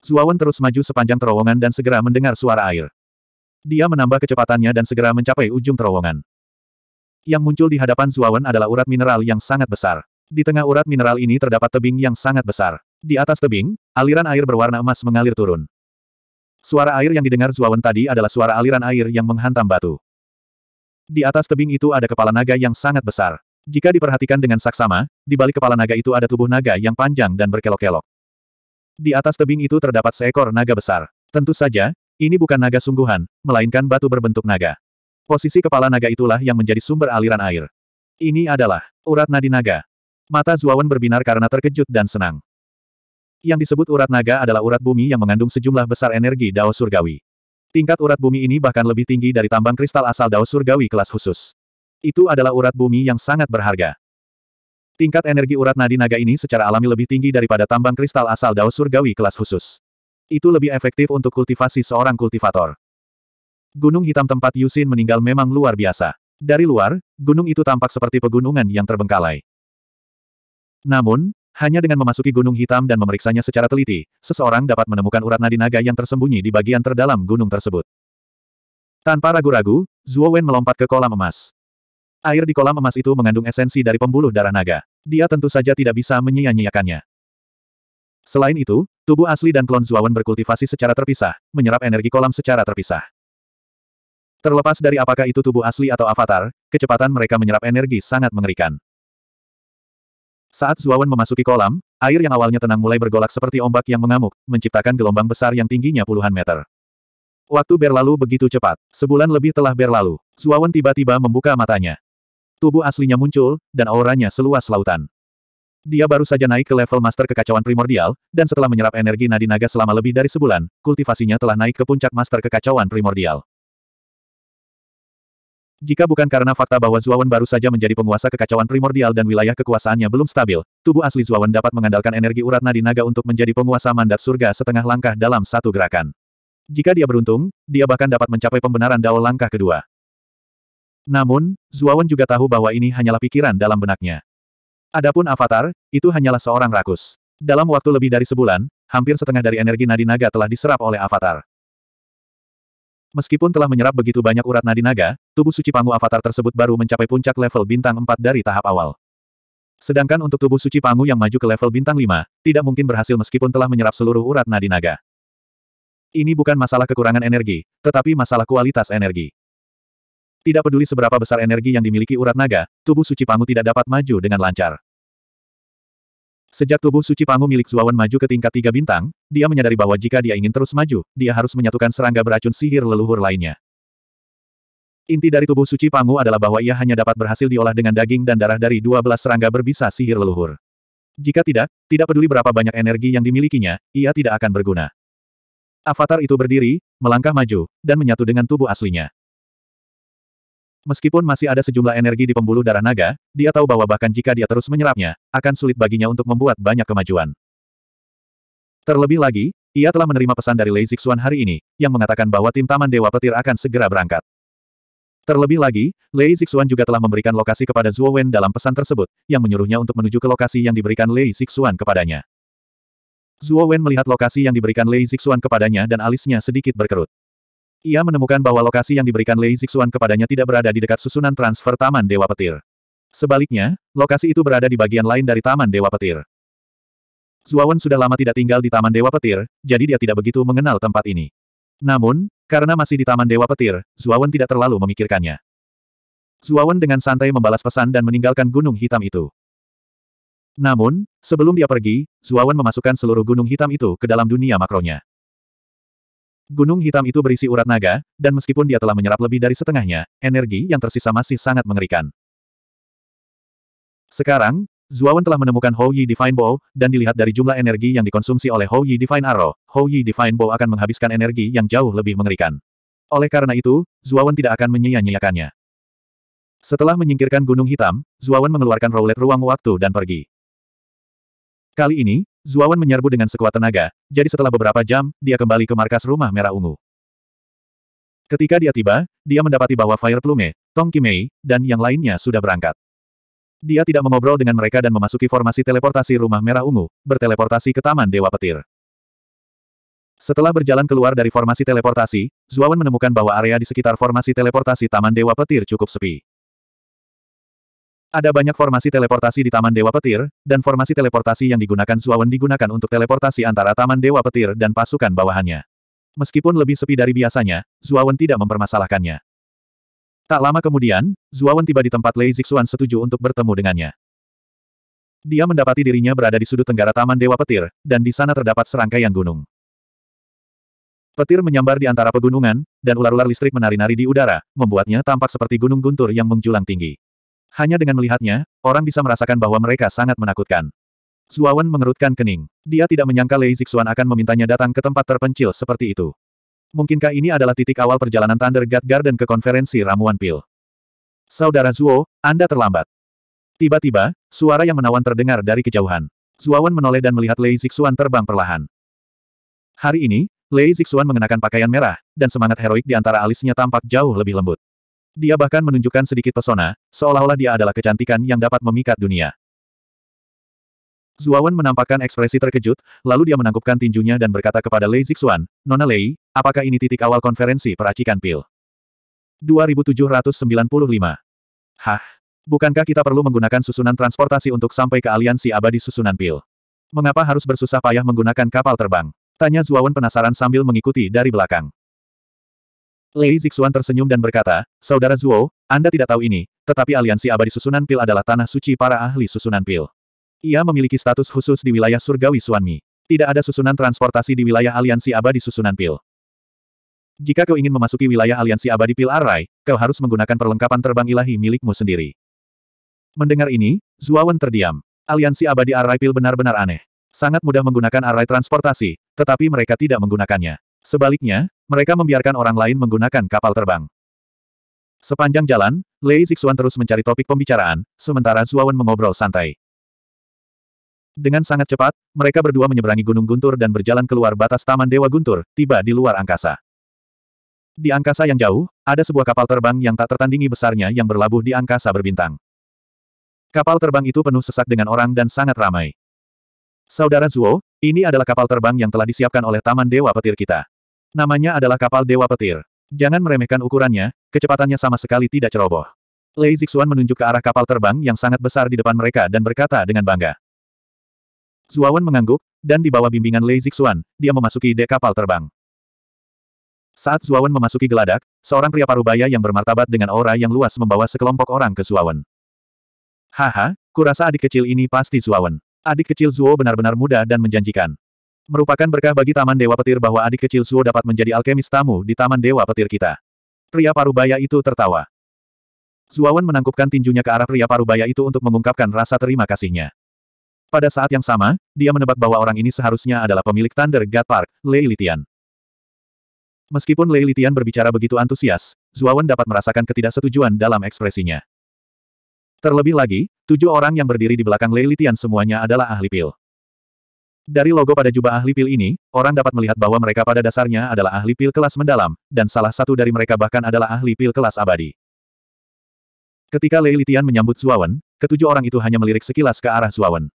Zuawan terus maju sepanjang terowongan dan segera mendengar suara air. Dia menambah kecepatannya dan segera mencapai ujung terowongan. Yang muncul di hadapan Zuawan adalah urat mineral yang sangat besar. Di tengah urat mineral ini terdapat tebing yang sangat besar. Di atas tebing, aliran air berwarna emas mengalir turun. Suara air yang didengar Zuawan tadi adalah suara aliran air yang menghantam batu. Di atas tebing itu ada kepala naga yang sangat besar. Jika diperhatikan dengan saksama, di balik kepala naga itu ada tubuh naga yang panjang dan berkelok-kelok. Di atas tebing itu terdapat seekor naga besar. Tentu saja, ini bukan naga sungguhan, melainkan batu berbentuk naga. Posisi kepala naga itulah yang menjadi sumber aliran air. Ini adalah urat nadi naga. Mata Zuawan berbinar karena terkejut dan senang. Yang disebut urat naga adalah urat bumi yang mengandung sejumlah besar energi Dao Surgawi. Tingkat urat bumi ini bahkan lebih tinggi dari tambang kristal asal Dao Surgawi kelas khusus. Itu adalah urat bumi yang sangat berharga. Tingkat energi urat nadi naga ini secara alami lebih tinggi daripada tambang kristal asal Dao Surgawi kelas khusus. Itu lebih efektif untuk kultivasi seorang kultivator. Gunung hitam tempat Yusin meninggal memang luar biasa. Dari luar, gunung itu tampak seperti pegunungan yang terbengkalai. Namun, hanya dengan memasuki gunung hitam dan memeriksanya secara teliti, seseorang dapat menemukan urat nadi naga yang tersembunyi di bagian terdalam gunung tersebut. Tanpa ragu-ragu, Zuo Wen melompat ke kolam emas. Air di kolam emas itu mengandung esensi dari pembuluh darah naga. Dia tentu saja tidak bisa menyia-nyiakannya. Selain itu, tubuh asli dan klon Zuo Wen berkultivasi secara terpisah, menyerap energi kolam secara terpisah. Terlepas dari apakah itu tubuh asli atau avatar, kecepatan mereka menyerap energi sangat mengerikan. Saat Zuawan memasuki kolam, air yang awalnya tenang mulai bergolak seperti ombak yang mengamuk, menciptakan gelombang besar yang tingginya puluhan meter. Waktu berlalu begitu cepat. Sebulan lebih telah berlalu. Zuawan tiba-tiba membuka matanya. Tubuh aslinya muncul, dan auranya seluas lautan. Dia baru saja naik ke level master kekacauan primordial, dan setelah menyerap energi nadi naga selama lebih dari sebulan, kultivasinya telah naik ke puncak master kekacauan primordial. Jika bukan karena fakta bahwa Zuawan baru saja menjadi penguasa kekacauan primordial dan wilayah kekuasaannya belum stabil, tubuh asli Zuawan dapat mengandalkan energi urat nadi naga untuk menjadi penguasa mandat surga setengah langkah dalam satu gerakan. Jika dia beruntung, dia bahkan dapat mencapai pembenaran dao langkah kedua. Namun, Zuawan juga tahu bahwa ini hanyalah pikiran dalam benaknya. Adapun Avatar, itu hanyalah seorang rakus. Dalam waktu lebih dari sebulan, hampir setengah dari energi nadi naga telah diserap oleh Avatar. Meskipun telah menyerap begitu banyak urat nadi naga, tubuh suci Pangu Avatar tersebut baru mencapai puncak level bintang 4 dari tahap awal. Sedangkan untuk tubuh suci Pangu yang maju ke level bintang 5, tidak mungkin berhasil meskipun telah menyerap seluruh urat nadi naga. Ini bukan masalah kekurangan energi, tetapi masalah kualitas energi. Tidak peduli seberapa besar energi yang dimiliki urat naga, tubuh suci Pangu tidak dapat maju dengan lancar. Sejak tubuh suci Pangu milik Zuawan maju ke tingkat tiga bintang, dia menyadari bahwa jika dia ingin terus maju, dia harus menyatukan serangga beracun sihir leluhur lainnya. Inti dari tubuh suci Pangu adalah bahwa ia hanya dapat berhasil diolah dengan daging dan darah dari dua belas serangga berbisa sihir leluhur. Jika tidak, tidak peduli berapa banyak energi yang dimilikinya, ia tidak akan berguna. Avatar itu berdiri, melangkah maju, dan menyatu dengan tubuh aslinya. Meskipun masih ada sejumlah energi di pembuluh darah naga, dia tahu bahwa bahkan jika dia terus menyerapnya, akan sulit baginya untuk membuat banyak kemajuan. Terlebih lagi, ia telah menerima pesan dari Lei Zixuan hari ini, yang mengatakan bahwa tim Taman Dewa Petir akan segera berangkat. Terlebih lagi, Lei Zixuan juga telah memberikan lokasi kepada Zhuo Wen dalam pesan tersebut, yang menyuruhnya untuk menuju ke lokasi yang diberikan Lei Zixuan kepadanya. Zhuo Wen melihat lokasi yang diberikan Lei Zixuan kepadanya dan alisnya sedikit berkerut. Ia menemukan bahwa lokasi yang diberikan Lei Zixuan kepadanya tidak berada di dekat susunan transfer Taman Dewa Petir. Sebaliknya, lokasi itu berada di bagian lain dari Taman Dewa Petir. Zuawan sudah lama tidak tinggal di Taman Dewa Petir, jadi dia tidak begitu mengenal tempat ini. Namun, karena masih di Taman Dewa Petir, Zuawan tidak terlalu memikirkannya. Zuawan dengan santai membalas pesan dan meninggalkan gunung hitam itu. Namun, sebelum dia pergi, Zuawan memasukkan seluruh gunung hitam itu ke dalam dunia makronya. Gunung hitam itu berisi urat naga, dan meskipun dia telah menyerap lebih dari setengahnya, energi yang tersisa masih sangat mengerikan. Sekarang, Zuawan telah menemukan Hou Yi Divine Bow, dan dilihat dari jumlah energi yang dikonsumsi oleh Hou Yi Divine Arrow, Hou Yi Divine Bow akan menghabiskan energi yang jauh lebih mengerikan. Oleh karena itu, Zuawan tidak akan menyia-nyiakannya. Setelah menyingkirkan gunung hitam, Zuawan mengeluarkan roulette ruang waktu dan pergi. Kali ini, Zuawan menyerbu dengan sekuat tenaga, jadi setelah beberapa jam, dia kembali ke markas rumah merah ungu. Ketika dia tiba, dia mendapati bahwa Fire Plume, Tong Kimei, dan yang lainnya sudah berangkat. Dia tidak mengobrol dengan mereka dan memasuki formasi teleportasi rumah merah ungu, berteleportasi ke Taman Dewa Petir. Setelah berjalan keluar dari formasi teleportasi, Zuawan menemukan bahwa area di sekitar formasi teleportasi Taman Dewa Petir cukup sepi. Ada banyak formasi teleportasi di Taman Dewa Petir, dan formasi teleportasi yang digunakan Suawan digunakan untuk teleportasi antara Taman Dewa Petir dan pasukan bawahannya. Meskipun lebih sepi dari biasanya, Zuawan tidak mempermasalahkannya. Tak lama kemudian, Zuawan tiba di tempat Lei Zixuan setuju untuk bertemu dengannya. Dia mendapati dirinya berada di sudut tenggara Taman Dewa Petir, dan di sana terdapat serangkaian gunung. Petir menyambar di antara pegunungan, dan ular-ular listrik menari-nari di udara, membuatnya tampak seperti gunung guntur yang menjulang tinggi. Hanya dengan melihatnya, orang bisa merasakan bahwa mereka sangat menakutkan. Zuawan mengerutkan kening. Dia tidak menyangka Lei Zixuan akan memintanya datang ke tempat terpencil seperti itu. Mungkinkah ini adalah titik awal perjalanan Thunder God Garden ke konferensi ramuan pil? Saudara Zuo, Anda terlambat. Tiba-tiba, suara yang menawan terdengar dari kejauhan. Zuawan menoleh dan melihat Lei Zixuan terbang perlahan. Hari ini, Lei Zixuan mengenakan pakaian merah, dan semangat heroik di antara alisnya tampak jauh lebih lembut. Dia bahkan menunjukkan sedikit pesona, seolah-olah dia adalah kecantikan yang dapat memikat dunia. Zuawan menampakkan ekspresi terkejut, lalu dia menangkupkan tinjunya dan berkata kepada Lei Zixuan, Nona Lei, apakah ini titik awal konferensi peracikan pil? 2795. Hah? Bukankah kita perlu menggunakan susunan transportasi untuk sampai ke aliansi abadi susunan pil? Mengapa harus bersusah payah menggunakan kapal terbang? Tanya Zuawan penasaran sambil mengikuti dari belakang. Lei Zixuan tersenyum dan berkata, Saudara Zuo, Anda tidak tahu ini, tetapi aliansi abadi susunan pil adalah tanah suci para ahli susunan pil. Ia memiliki status khusus di wilayah surgawi Suanmi. Tidak ada susunan transportasi di wilayah aliansi abadi susunan pil. Jika kau ingin memasuki wilayah aliansi abadi pil Arai, kau harus menggunakan perlengkapan terbang ilahi milikmu sendiri. Mendengar ini, Zuawan terdiam. Aliansi abadi Arai pil benar-benar aneh. Sangat mudah menggunakan arai transportasi, tetapi mereka tidak menggunakannya. Sebaliknya, mereka membiarkan orang lain menggunakan kapal terbang. Sepanjang jalan, Lei Zixuan terus mencari topik pembicaraan, sementara Zuawan mengobrol santai. Dengan sangat cepat, mereka berdua menyeberangi Gunung Guntur dan berjalan keluar batas Taman Dewa Guntur, tiba di luar angkasa. Di angkasa yang jauh, ada sebuah kapal terbang yang tak tertandingi besarnya yang berlabuh di angkasa berbintang. Kapal terbang itu penuh sesak dengan orang dan sangat ramai. Saudara Zuo, ini adalah kapal terbang yang telah disiapkan oleh Taman Dewa Petir kita. Namanya adalah kapal Dewa Petir. Jangan meremehkan ukurannya, kecepatannya sama sekali tidak ceroboh. Lei Zixuan menunjuk ke arah kapal terbang yang sangat besar di depan mereka dan berkata dengan bangga. Zuawan mengangguk, dan di bawah bimbingan Lei Zixuan, dia memasuki dek kapal terbang. Saat Zuawan memasuki geladak, seorang pria parubaya yang bermartabat dengan aura yang luas membawa sekelompok orang ke Zuawan. Haha, kurasa adik kecil ini pasti Zuawan. Adik kecil Zuo benar-benar muda dan menjanjikan. Merupakan berkah bagi Taman Dewa Petir bahwa adik kecil Suo dapat menjadi alkemis tamu di Taman Dewa Petir kita. Pria parubaya itu tertawa. Zuawan menangkupkan tinjunya ke arah pria parubaya itu untuk mengungkapkan rasa terima kasihnya. Pada saat yang sama, dia menebak bahwa orang ini seharusnya adalah pemilik Thunder God Park, Lei Litian. Meskipun Lei Litian berbicara begitu antusias, Zuawan dapat merasakan ketidaksetujuan dalam ekspresinya. Terlebih lagi, tujuh orang yang berdiri di belakang Lei Litian semuanya adalah ahli pil. Dari logo pada jubah ahli pil ini, orang dapat melihat bahwa mereka pada dasarnya adalah ahli pil kelas mendalam, dan salah satu dari mereka bahkan adalah ahli pil kelas abadi. Ketika Lei Litian menyambut Zuawan, ketujuh orang itu hanya melirik sekilas ke arah Zuawan.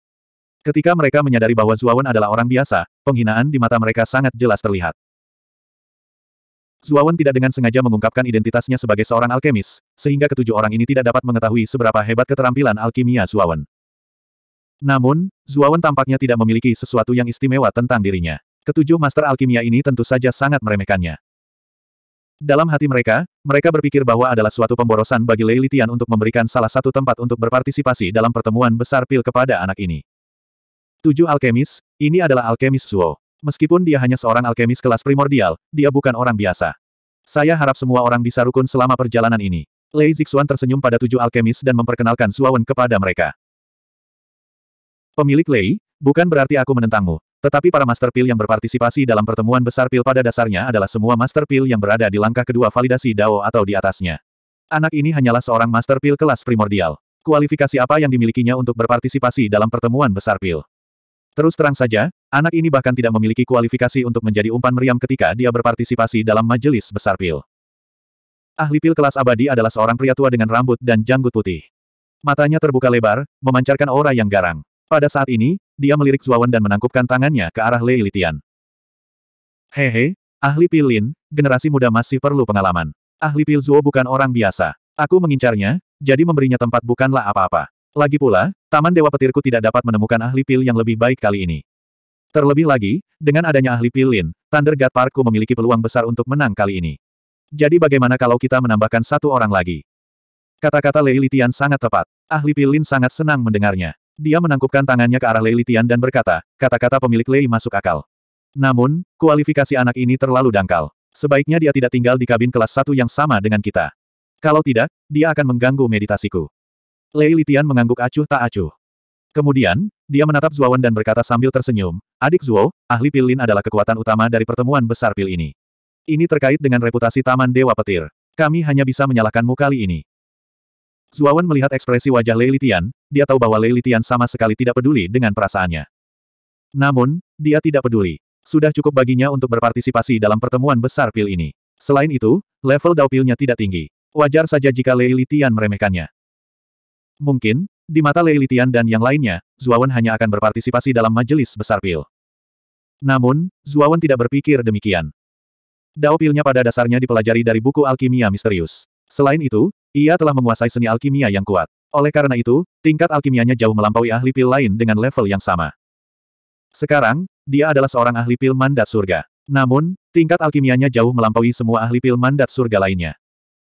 Ketika mereka menyadari bahwa Zuawan adalah orang biasa, penghinaan di mata mereka sangat jelas terlihat. Zuawan tidak dengan sengaja mengungkapkan identitasnya sebagai seorang alkemis, sehingga ketujuh orang ini tidak dapat mengetahui seberapa hebat keterampilan alkimia Zuawan. Namun, Zuawan tampaknya tidak memiliki sesuatu yang istimewa tentang dirinya. Ketujuh master alkimia ini tentu saja sangat meremehkannya. Dalam hati mereka, mereka berpikir bahwa adalah suatu pemborosan bagi Lei Litian untuk memberikan salah satu tempat untuk berpartisipasi dalam pertemuan besar pil kepada anak ini. Tujuh alkemis, ini adalah alkemis Zuo. Meskipun dia hanya seorang alkemis kelas primordial, dia bukan orang biasa. Saya harap semua orang bisa rukun selama perjalanan ini. Lei Zixuan tersenyum pada tujuh alkemis dan memperkenalkan Zuawan kepada mereka. Pemilik Lei, bukan berarti aku menentangmu. Tetapi para Master Pil yang berpartisipasi dalam pertemuan besar Pil pada dasarnya adalah semua Master Pil yang berada di langkah kedua validasi DAO atau di atasnya. Anak ini hanyalah seorang Master Pil kelas primordial. Kualifikasi apa yang dimilikinya untuk berpartisipasi dalam pertemuan besar Pil? Terus terang saja, anak ini bahkan tidak memiliki kualifikasi untuk menjadi umpan meriam ketika dia berpartisipasi dalam majelis besar pil. Ahli pil kelas abadi adalah seorang pria tua dengan rambut dan janggut putih. Matanya terbuka lebar, memancarkan aura yang garang. Pada saat ini, dia melirik Zuawan dan menangkupkan tangannya ke arah Lei Litian. Hehe, ahli pilin, generasi muda masih perlu pengalaman. Ahli pil Zuo bukan orang biasa. Aku mengincarnya, jadi memberinya tempat bukanlah apa-apa. Lagi pula, Taman Dewa Petirku tidak dapat menemukan ahli pil yang lebih baik kali ini. Terlebih lagi, dengan adanya ahli pilin, Lin, Thunder God Parkku memiliki peluang besar untuk menang kali ini. Jadi bagaimana kalau kita menambahkan satu orang lagi? Kata-kata Lei Litian sangat tepat. Ahli Pilin sangat senang mendengarnya. Dia menangkupkan tangannya ke arah Lei Litian dan berkata, kata-kata pemilik Lei masuk akal. Namun, kualifikasi anak ini terlalu dangkal. Sebaiknya dia tidak tinggal di kabin kelas satu yang sama dengan kita. Kalau tidak, dia akan mengganggu meditasiku. Lei Litian mengangguk acuh tak acuh. Kemudian, dia menatap Zuawan dan berkata sambil tersenyum, adik Zuo, ahli pilin adalah kekuatan utama dari pertemuan besar pil ini. Ini terkait dengan reputasi Taman Dewa Petir. Kami hanya bisa menyalahkanmu kali ini. Zuawan melihat ekspresi wajah Lei Litian, dia tahu bahwa Lei Litian sama sekali tidak peduli dengan perasaannya. Namun, dia tidak peduli. Sudah cukup baginya untuk berpartisipasi dalam pertemuan besar pil ini. Selain itu, level daupilnya tidak tinggi. Wajar saja jika Lei Litian meremehkannya. Mungkin, di mata Lei Litian dan yang lainnya, Zuawan hanya akan berpartisipasi dalam majelis besar pil. Namun, Zuawan tidak berpikir demikian. Dao pilnya pada dasarnya dipelajari dari buku alkimia misterius. Selain itu, ia telah menguasai seni alkimia yang kuat. Oleh karena itu, tingkat alkimianya jauh melampaui ahli pil lain dengan level yang sama. Sekarang, dia adalah seorang ahli pil mandat surga. Namun, tingkat alkimianya jauh melampaui semua ahli pil mandat surga lainnya.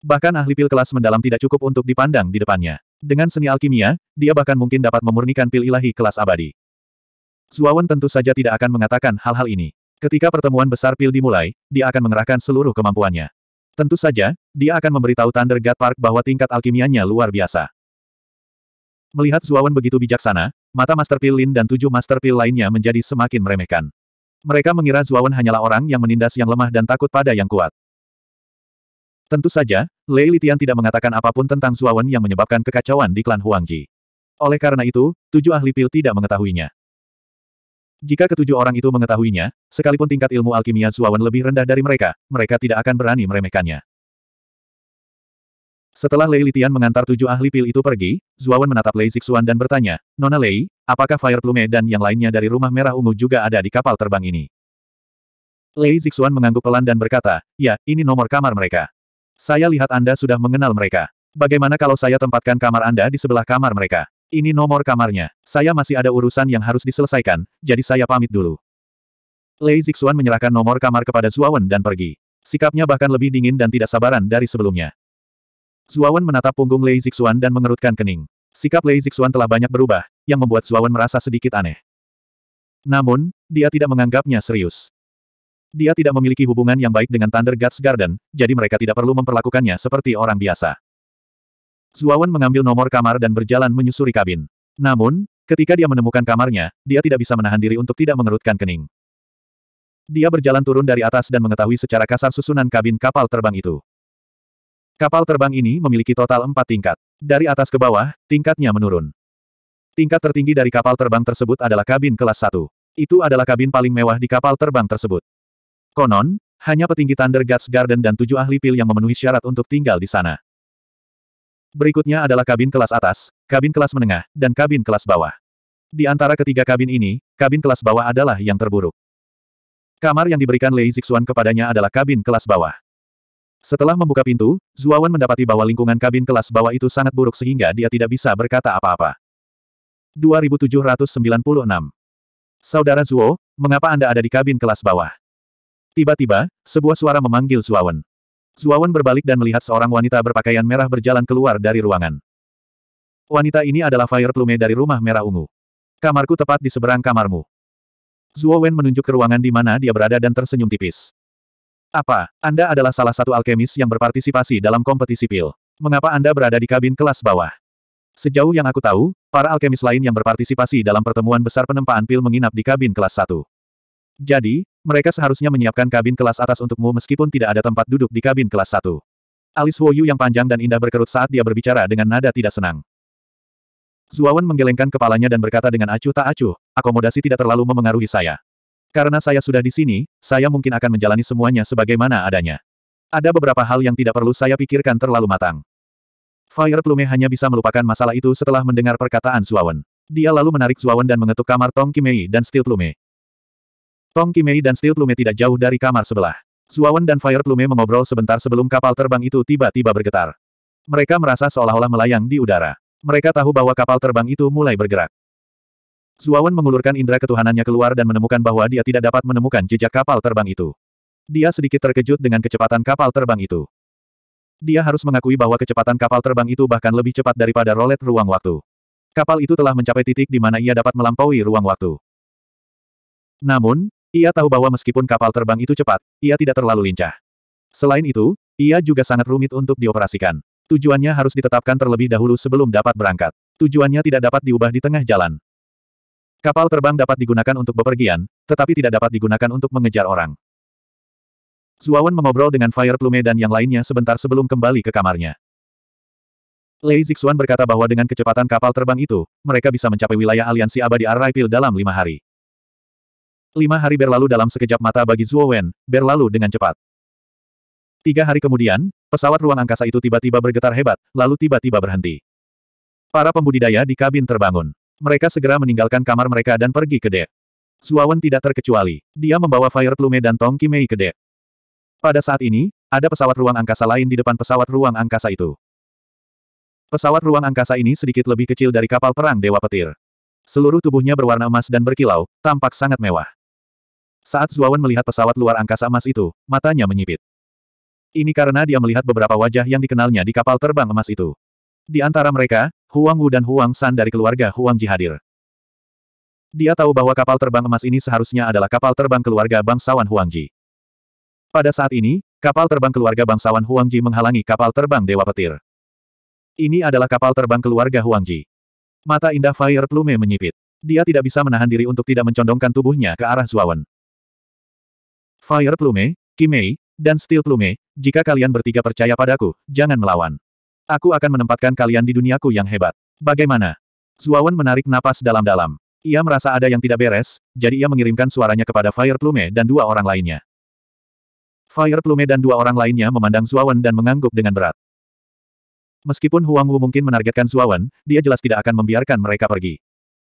Bahkan ahli pil kelas mendalam tidak cukup untuk dipandang di depannya. Dengan seni alkimia, dia bahkan mungkin dapat memurnikan pil ilahi kelas abadi. Zuawan tentu saja tidak akan mengatakan hal-hal ini. Ketika pertemuan besar pil dimulai, dia akan mengerahkan seluruh kemampuannya. Tentu saja, dia akan memberitahu Thunder God Park bahwa tingkat alkimianya luar biasa. Melihat Zuawan begitu bijaksana, mata Master Pil Lin dan tujuh Master Pil lainnya menjadi semakin meremehkan. Mereka mengira Zuawan hanyalah orang yang menindas yang lemah dan takut pada yang kuat. Tentu saja, Lei Litian tidak mengatakan apapun tentang Zuawan yang menyebabkan kekacauan di klan Huangji. Oleh karena itu, tujuh ahli pil tidak mengetahuinya. Jika ketujuh orang itu mengetahuinya, sekalipun tingkat ilmu alkimia Zuawan lebih rendah dari mereka, mereka tidak akan berani meremehkannya. Setelah Lei Litian mengantar tujuh ahli pil itu pergi, Zuawan menatap Lei Zixuan dan bertanya, Nona Lei, apakah Fire Plume dan yang lainnya dari rumah merah ungu juga ada di kapal terbang ini? Lei Zixuan mengangguk pelan dan berkata, ya, ini nomor kamar mereka. Saya lihat Anda sudah mengenal mereka. Bagaimana kalau saya tempatkan kamar Anda di sebelah kamar mereka? Ini nomor kamarnya. Saya masih ada urusan yang harus diselesaikan, jadi saya pamit dulu. Lei Zixuan menyerahkan nomor kamar kepada Zuawan dan pergi. Sikapnya bahkan lebih dingin dan tidak sabaran dari sebelumnya. Zuawan menatap punggung Lei Zixuan dan mengerutkan kening. Sikap Lei Zixuan telah banyak berubah, yang membuat Zuawan merasa sedikit aneh. Namun, dia tidak menganggapnya serius. Dia tidak memiliki hubungan yang baik dengan Thunder Gods Garden, jadi mereka tidak perlu memperlakukannya seperti orang biasa. Zuawan mengambil nomor kamar dan berjalan menyusuri kabin. Namun, ketika dia menemukan kamarnya, dia tidak bisa menahan diri untuk tidak mengerutkan kening. Dia berjalan turun dari atas dan mengetahui secara kasar susunan kabin kapal terbang itu. Kapal terbang ini memiliki total empat tingkat. Dari atas ke bawah, tingkatnya menurun. Tingkat tertinggi dari kapal terbang tersebut adalah kabin kelas 1. Itu adalah kabin paling mewah di kapal terbang tersebut. Konon, hanya petinggi Thunder Guards Garden dan tujuh ahli pil yang memenuhi syarat untuk tinggal di sana. Berikutnya adalah kabin kelas atas, kabin kelas menengah, dan kabin kelas bawah. Di antara ketiga kabin ini, kabin kelas bawah adalah yang terburuk. Kamar yang diberikan Lei Zixuan kepadanya adalah kabin kelas bawah. Setelah membuka pintu, Zuawan mendapati bahwa lingkungan kabin kelas bawah itu sangat buruk sehingga dia tidak bisa berkata apa-apa. 2796 Saudara Zuo, mengapa Anda ada di kabin kelas bawah? Tiba-tiba, sebuah suara memanggil Zuawan. Zuawan berbalik dan melihat seorang wanita berpakaian merah berjalan keluar dari ruangan. Wanita ini adalah Fire Plume dari rumah merah ungu. Kamarku tepat di seberang kamarmu. Zuo menunjuk ke ruangan di mana dia berada dan tersenyum tipis. Apa, Anda adalah salah satu alkemis yang berpartisipasi dalam kompetisi pil. Mengapa Anda berada di kabin kelas bawah? Sejauh yang aku tahu, para alkemis lain yang berpartisipasi dalam pertemuan besar penempaan pil menginap di kabin kelas 1. Jadi, mereka seharusnya menyiapkan kabin kelas atas untukmu meskipun tidak ada tempat duduk di kabin kelas satu. Alis Woyu yang panjang dan indah berkerut saat dia berbicara dengan nada tidak senang. Zuawan menggelengkan kepalanya dan berkata dengan acuh tak acuh, akomodasi tidak terlalu memengaruhi saya. Karena saya sudah di sini, saya mungkin akan menjalani semuanya sebagaimana adanya. Ada beberapa hal yang tidak perlu saya pikirkan terlalu matang. Fire Plume hanya bisa melupakan masalah itu setelah mendengar perkataan Zuawan. Dia lalu menarik Zuawan dan mengetuk kamar Tong Kimei dan Steel Plume. Tong Kimei dan Steel Plume tidak jauh dari kamar sebelah. Zuawan dan Fire Plume mengobrol sebentar sebelum kapal terbang itu tiba-tiba bergetar. Mereka merasa seolah-olah melayang di udara. Mereka tahu bahwa kapal terbang itu mulai bergerak. Zuawan mengulurkan indera ketuhanannya keluar dan menemukan bahwa dia tidak dapat menemukan jejak kapal terbang itu. Dia sedikit terkejut dengan kecepatan kapal terbang itu. Dia harus mengakui bahwa kecepatan kapal terbang itu bahkan lebih cepat daripada rolet ruang waktu. Kapal itu telah mencapai titik di mana ia dapat melampaui ruang waktu. Namun, ia tahu bahwa meskipun kapal terbang itu cepat, ia tidak terlalu lincah. Selain itu, ia juga sangat rumit untuk dioperasikan. Tujuannya harus ditetapkan terlebih dahulu sebelum dapat berangkat. Tujuannya tidak dapat diubah di tengah jalan. Kapal terbang dapat digunakan untuk bepergian, tetapi tidak dapat digunakan untuk mengejar orang. Zuawan mengobrol dengan Fire Plume dan yang lainnya sebentar sebelum kembali ke kamarnya. Lei Zixuan berkata bahwa dengan kecepatan kapal terbang itu, mereka bisa mencapai wilayah aliansi abadi Arraipil dalam lima hari. Lima hari berlalu dalam sekejap mata bagi Zuo Wen, berlalu dengan cepat. Tiga hari kemudian, pesawat ruang angkasa itu tiba-tiba bergetar hebat, lalu tiba-tiba berhenti. Para pembudidaya di kabin terbangun. Mereka segera meninggalkan kamar mereka dan pergi ke dek. Zuawan tidak terkecuali. Dia membawa Fire Plume dan Tong Kimei ke dek. Pada saat ini, ada pesawat ruang angkasa lain di depan pesawat ruang angkasa itu. Pesawat ruang angkasa ini sedikit lebih kecil dari kapal perang Dewa Petir. Seluruh tubuhnya berwarna emas dan berkilau, tampak sangat mewah. Saat Zuawan melihat pesawat luar angkasa emas itu, matanya menyipit. Ini karena dia melihat beberapa wajah yang dikenalnya di kapal terbang emas itu. Di antara mereka, Huang Wu dan Huang San dari keluarga Huang Ji hadir. Dia tahu bahwa kapal terbang emas ini seharusnya adalah kapal terbang keluarga bangsawan Huang Ji. Pada saat ini, kapal terbang keluarga bangsawan Huang Ji menghalangi kapal terbang Dewa Petir. Ini adalah kapal terbang keluarga Huang Ji. Mata indah Fire Plume menyipit. Dia tidak bisa menahan diri untuk tidak mencondongkan tubuhnya ke arah Zuawan. Fire Plume, Kimei, dan Steel Plume, jika kalian bertiga percaya padaku, jangan melawan. Aku akan menempatkan kalian di duniaku yang hebat. Bagaimana? Zuawan menarik napas dalam-dalam. Ia merasa ada yang tidak beres, jadi ia mengirimkan suaranya kepada Fire Plume dan dua orang lainnya. Fire Plume dan dua orang lainnya memandang Zuawan dan mengangguk dengan berat. Meskipun Huang Wu mungkin menargetkan Zuawan, dia jelas tidak akan membiarkan mereka pergi.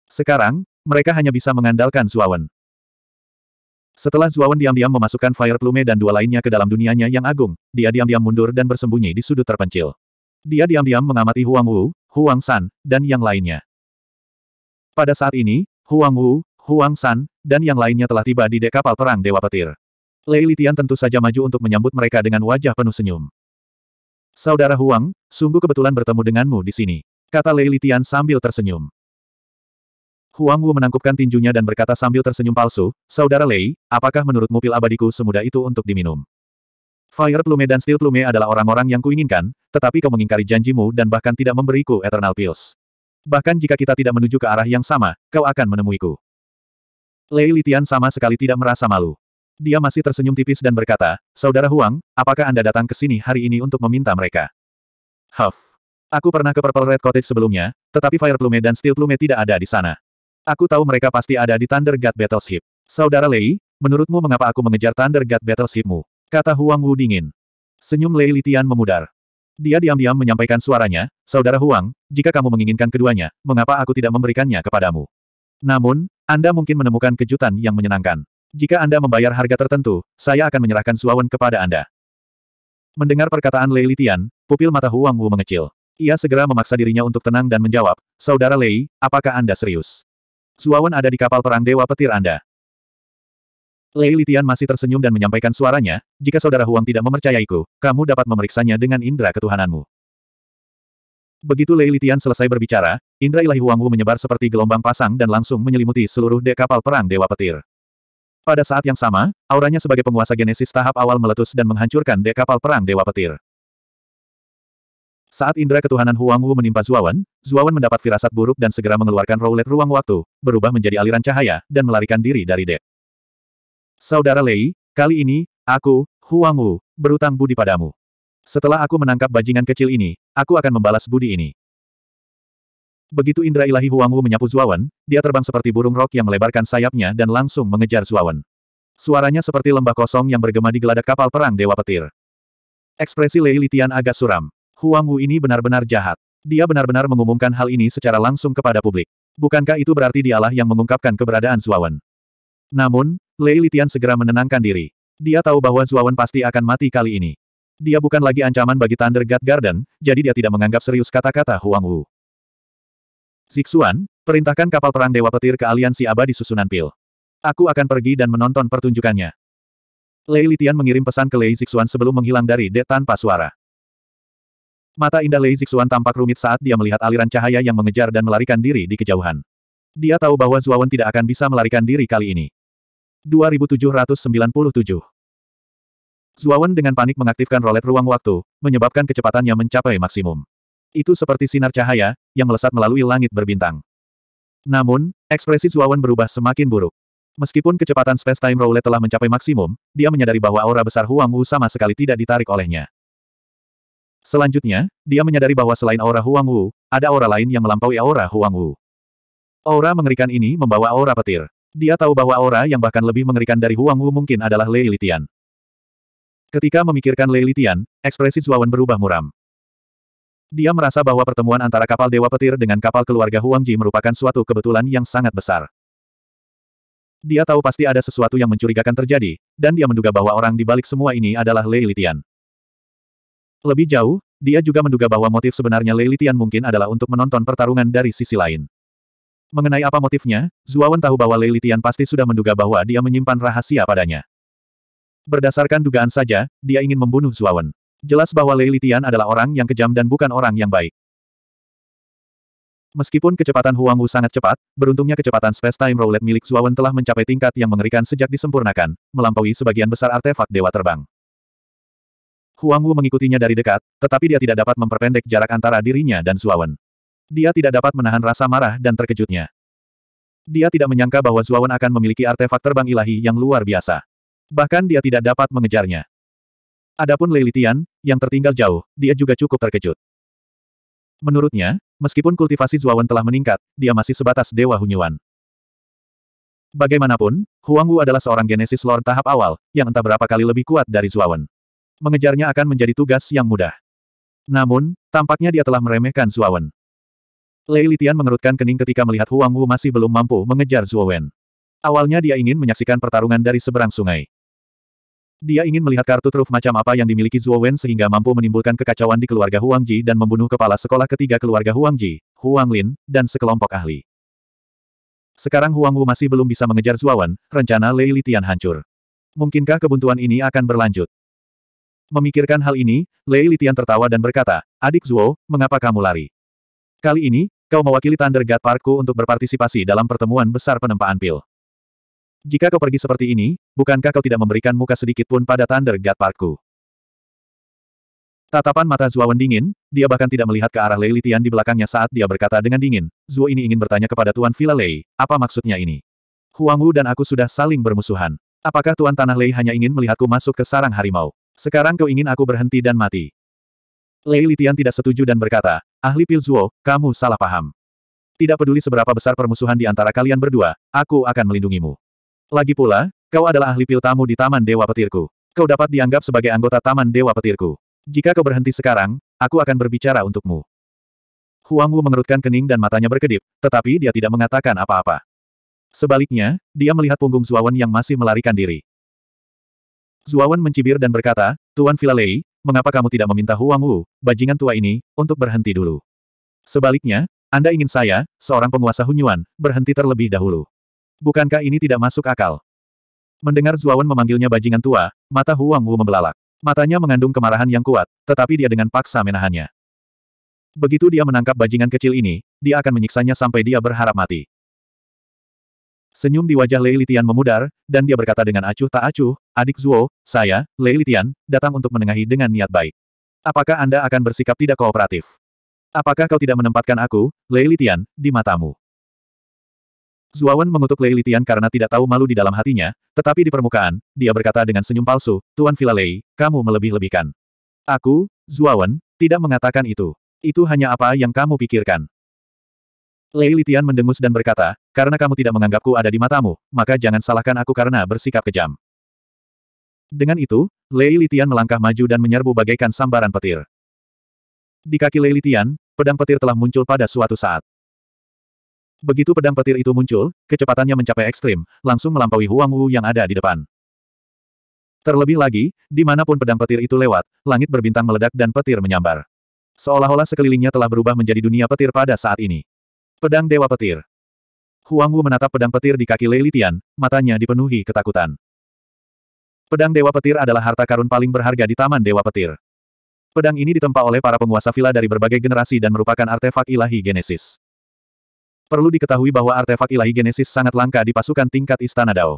Sekarang, mereka hanya bisa mengandalkan Zuawan. Setelah Zuawan diam-diam memasukkan Fire Plume dan dua lainnya ke dalam dunianya yang agung, dia diam-diam mundur dan bersembunyi di sudut terpencil. Dia diam-diam mengamati Huang Wu, Huang San, dan yang lainnya. Pada saat ini, Huang Wu, Huang San, dan yang lainnya telah tiba di dek kapal perang Dewa Petir. Lei Litian tentu saja maju untuk menyambut mereka dengan wajah penuh senyum. Saudara Huang, sungguh kebetulan bertemu denganmu di sini. Kata Lei Litian sambil tersenyum. Huang Wu menangkupkan tinjunya dan berkata sambil tersenyum palsu, Saudara Lei, apakah menurutmu pil abadiku semudah itu untuk diminum? Fire Plume dan Steel Plume adalah orang-orang yang kuinginkan, tetapi kau mengingkari janjimu dan bahkan tidak memberiku Eternal Pills. Bahkan jika kita tidak menuju ke arah yang sama, kau akan menemuiku. Lei Litian sama sekali tidak merasa malu. Dia masih tersenyum tipis dan berkata, Saudara Huang, apakah Anda datang ke sini hari ini untuk meminta mereka? Huff. Aku pernah ke Purple Red Cottage sebelumnya, tetapi Fire Plume dan Steel Plume tidak ada di sana. Aku tahu mereka pasti ada di Thunder God Battleship. Saudara Lei, menurutmu mengapa aku mengejar Thunder God Battleshipmu? Kata Huang Wu dingin. Senyum Lei Litian memudar. Dia diam-diam menyampaikan suaranya, Saudara Huang, jika kamu menginginkan keduanya, mengapa aku tidak memberikannya kepadamu? Namun, Anda mungkin menemukan kejutan yang menyenangkan. Jika Anda membayar harga tertentu, saya akan menyerahkan suawan kepada Anda. Mendengar perkataan Lei Litian, pupil mata Huang Wu mengecil. Ia segera memaksa dirinya untuk tenang dan menjawab, Saudara Lei, apakah Anda serius? Suawan ada di kapal perang Dewa Petir Anda. Lei Litian masih tersenyum dan menyampaikan suaranya, jika saudara Huang tidak memercayaiku, kamu dapat memeriksanya dengan indera ketuhananmu. Begitu Lei Litian selesai berbicara, indera ilahi Huang Wu menyebar seperti gelombang pasang dan langsung menyelimuti seluruh dek kapal perang Dewa Petir. Pada saat yang sama, auranya sebagai penguasa genesis tahap awal meletus dan menghancurkan dek kapal perang Dewa Petir. Saat indera ketuhanan Huang Wu menimpa Zuawan, Zuawan mendapat firasat buruk dan segera mengeluarkan roulette ruang waktu, berubah menjadi aliran cahaya, dan melarikan diri dari dek. Saudara Lei, kali ini, aku, Huang Wu, berutang budi padamu. Setelah aku menangkap bajingan kecil ini, aku akan membalas budi ini. Begitu indera ilahi Huang Wu menyapu Zuawan, dia terbang seperti burung rok yang melebarkan sayapnya dan langsung mengejar Zuawan. Suaranya seperti lembah kosong yang bergema di geladak kapal perang Dewa Petir. Ekspresi Lei Litian agak suram. Huang Wu ini benar-benar jahat. Dia benar-benar mengumumkan hal ini secara langsung kepada publik. Bukankah itu berarti dialah yang mengungkapkan keberadaan Zuawan? Namun, Lei Litian segera menenangkan diri. Dia tahu bahwa Zuawan pasti akan mati kali ini. Dia bukan lagi ancaman bagi Thunder God Garden, jadi dia tidak menganggap serius kata-kata Huang Wu. Zixuan, perintahkan kapal perang Dewa Petir ke aliansi abadi susunan pil. Aku akan pergi dan menonton pertunjukannya. Lei Litian mengirim pesan ke Lei Zixuan sebelum menghilang dari dek tanpa suara. Mata indah Lei Zixuan tampak rumit saat dia melihat aliran cahaya yang mengejar dan melarikan diri di kejauhan. Dia tahu bahwa Zuawan tidak akan bisa melarikan diri kali ini. 2797 Zuawan dengan panik mengaktifkan rolet ruang waktu, menyebabkan kecepatannya mencapai maksimum. Itu seperti sinar cahaya, yang melesat melalui langit berbintang. Namun, ekspresi Zuawan berubah semakin buruk. Meskipun kecepatan space-time roulette telah mencapai maksimum, dia menyadari bahwa aura besar Huang Wu sama sekali tidak ditarik olehnya. Selanjutnya, dia menyadari bahwa selain aura Huang Wu, ada aura lain yang melampaui aura Huang Wu. Aura mengerikan ini membawa aura petir. Dia tahu bahwa aura yang bahkan lebih mengerikan dari Huang Wu mungkin adalah Lei Litian. Ketika memikirkan Lei Litian, ekspresi Zuawan berubah muram. Dia merasa bahwa pertemuan antara kapal Dewa Petir dengan kapal keluarga Huang Ji merupakan suatu kebetulan yang sangat besar. Dia tahu pasti ada sesuatu yang mencurigakan terjadi, dan dia menduga bahwa orang di balik semua ini adalah Lei Litian. Lebih jauh, dia juga menduga bahwa motif sebenarnya Lei mungkin adalah untuk menonton pertarungan dari sisi lain. Mengenai apa motifnya, Zuawan tahu bahwa Lei pasti sudah menduga bahwa dia menyimpan rahasia padanya. Berdasarkan dugaan saja, dia ingin membunuh Zuawan. Jelas bahwa Lei adalah orang yang kejam dan bukan orang yang baik. Meskipun kecepatan Huang Wu sangat cepat, beruntungnya kecepatan space-time roulette milik Zuawan telah mencapai tingkat yang mengerikan sejak disempurnakan, melampaui sebagian besar artefak Dewa Terbang. Huang Wu mengikutinya dari dekat, tetapi dia tidak dapat memperpendek jarak antara dirinya dan Zuawan. Dia tidak dapat menahan rasa marah dan terkejutnya. Dia tidak menyangka bahwa Zuawan akan memiliki artefak terbang ilahi yang luar biasa. Bahkan dia tidak dapat mengejarnya. Adapun Lilitian, yang tertinggal jauh, dia juga cukup terkejut. Menurutnya, meskipun kultivasi Zuawan telah meningkat, dia masih sebatas Dewa Hunyuan. Bagaimanapun, Huang Wu adalah seorang Genesis Lord tahap awal, yang entah berapa kali lebih kuat dari Zuawan. Mengejarnya akan menjadi tugas yang mudah. Namun, tampaknya dia telah meremehkan Zuowen. Lei Litian mengerutkan kening ketika melihat Huang Wu masih belum mampu mengejar Zuowen. Awalnya dia ingin menyaksikan pertarungan dari seberang sungai. Dia ingin melihat kartu truf macam apa yang dimiliki Zuowen sehingga mampu menimbulkan kekacauan di keluarga Huang Ji dan membunuh kepala sekolah ketiga keluarga Huang Ji, Huang Lin, dan sekelompok ahli. Sekarang Huang Wu masih belum bisa mengejar Zuowen, rencana Lei Litian hancur. Mungkinkah kebuntuan ini akan berlanjut? Memikirkan hal ini, Lei Litian tertawa dan berkata, Adik Zuo, mengapa kamu lari? Kali ini, kau mewakili Thunder God Parkku untuk berpartisipasi dalam pertemuan besar penempaan pil. Jika kau pergi seperti ini, bukankah kau tidak memberikan muka sedikit pun pada Thunder God Parkku? Tatapan mata Zuo dingin, dia bahkan tidak melihat ke arah Lei Litian di belakangnya saat dia berkata dengan dingin, Zuo ini ingin bertanya kepada Tuan Villa Lei, apa maksudnya ini? Huang Wu dan aku sudah saling bermusuhan. Apakah Tuan Tanah Lei hanya ingin melihatku masuk ke sarang harimau? Sekarang kau ingin aku berhenti dan mati. Lei Litian tidak setuju dan berkata, ahli Pilzuo, kamu salah paham. Tidak peduli seberapa besar permusuhan di antara kalian berdua, aku akan melindungimu. Lagi pula, kau adalah ahli pil tamu di Taman Dewa Petirku. Kau dapat dianggap sebagai anggota Taman Dewa Petirku. Jika kau berhenti sekarang, aku akan berbicara untukmu. Huang Wu mengerutkan kening dan matanya berkedip, tetapi dia tidak mengatakan apa-apa. Sebaliknya, dia melihat punggung Zuawan yang masih melarikan diri. Zuawan mencibir dan berkata, Tuan Filalei, mengapa kamu tidak meminta Huang Wu, bajingan tua ini, untuk berhenti dulu? Sebaliknya, Anda ingin saya, seorang penguasa Hunyuan, berhenti terlebih dahulu. Bukankah ini tidak masuk akal? Mendengar Zuawan memanggilnya bajingan tua, mata Huang Wu membelalak. Matanya mengandung kemarahan yang kuat, tetapi dia dengan paksa menahannya. Begitu dia menangkap bajingan kecil ini, dia akan menyiksanya sampai dia berharap mati. Senyum di wajah Lei Litian memudar, dan dia berkata dengan acuh tak acuh, adik Zuo, saya, Lei Litian, datang untuk menengahi dengan niat baik. Apakah Anda akan bersikap tidak kooperatif? Apakah kau tidak menempatkan aku, Lei Litian, di matamu? Zuawan mengutuk Lei Litian karena tidak tahu malu di dalam hatinya, tetapi di permukaan, dia berkata dengan senyum palsu, Tuan Vila Lei, kamu melebih-lebihkan. Aku, Zuawan, tidak mengatakan itu. Itu hanya apa yang kamu pikirkan. Lei Litian mendengus dan berkata, karena kamu tidak menganggapku ada di matamu, maka jangan salahkan aku karena bersikap kejam. Dengan itu, Lei Litian melangkah maju dan menyerbu bagaikan sambaran petir. Di kaki Lei Litian, pedang petir telah muncul pada suatu saat. Begitu pedang petir itu muncul, kecepatannya mencapai ekstrim, langsung melampaui Huang Wu yang ada di depan. Terlebih lagi, dimanapun pedang petir itu lewat, langit berbintang meledak dan petir menyambar. Seolah-olah sekelilingnya telah berubah menjadi dunia petir pada saat ini. Pedang Dewa Petir. Huang Wu menatap pedang petir di kaki Lei Litian, matanya dipenuhi ketakutan. Pedang Dewa Petir adalah harta karun paling berharga di Taman Dewa Petir. Pedang ini ditempa oleh para penguasa villa dari berbagai generasi dan merupakan artefak ilahi Genesis. Perlu diketahui bahwa artefak ilahi Genesis sangat langka di pasukan tingkat Istana Dao.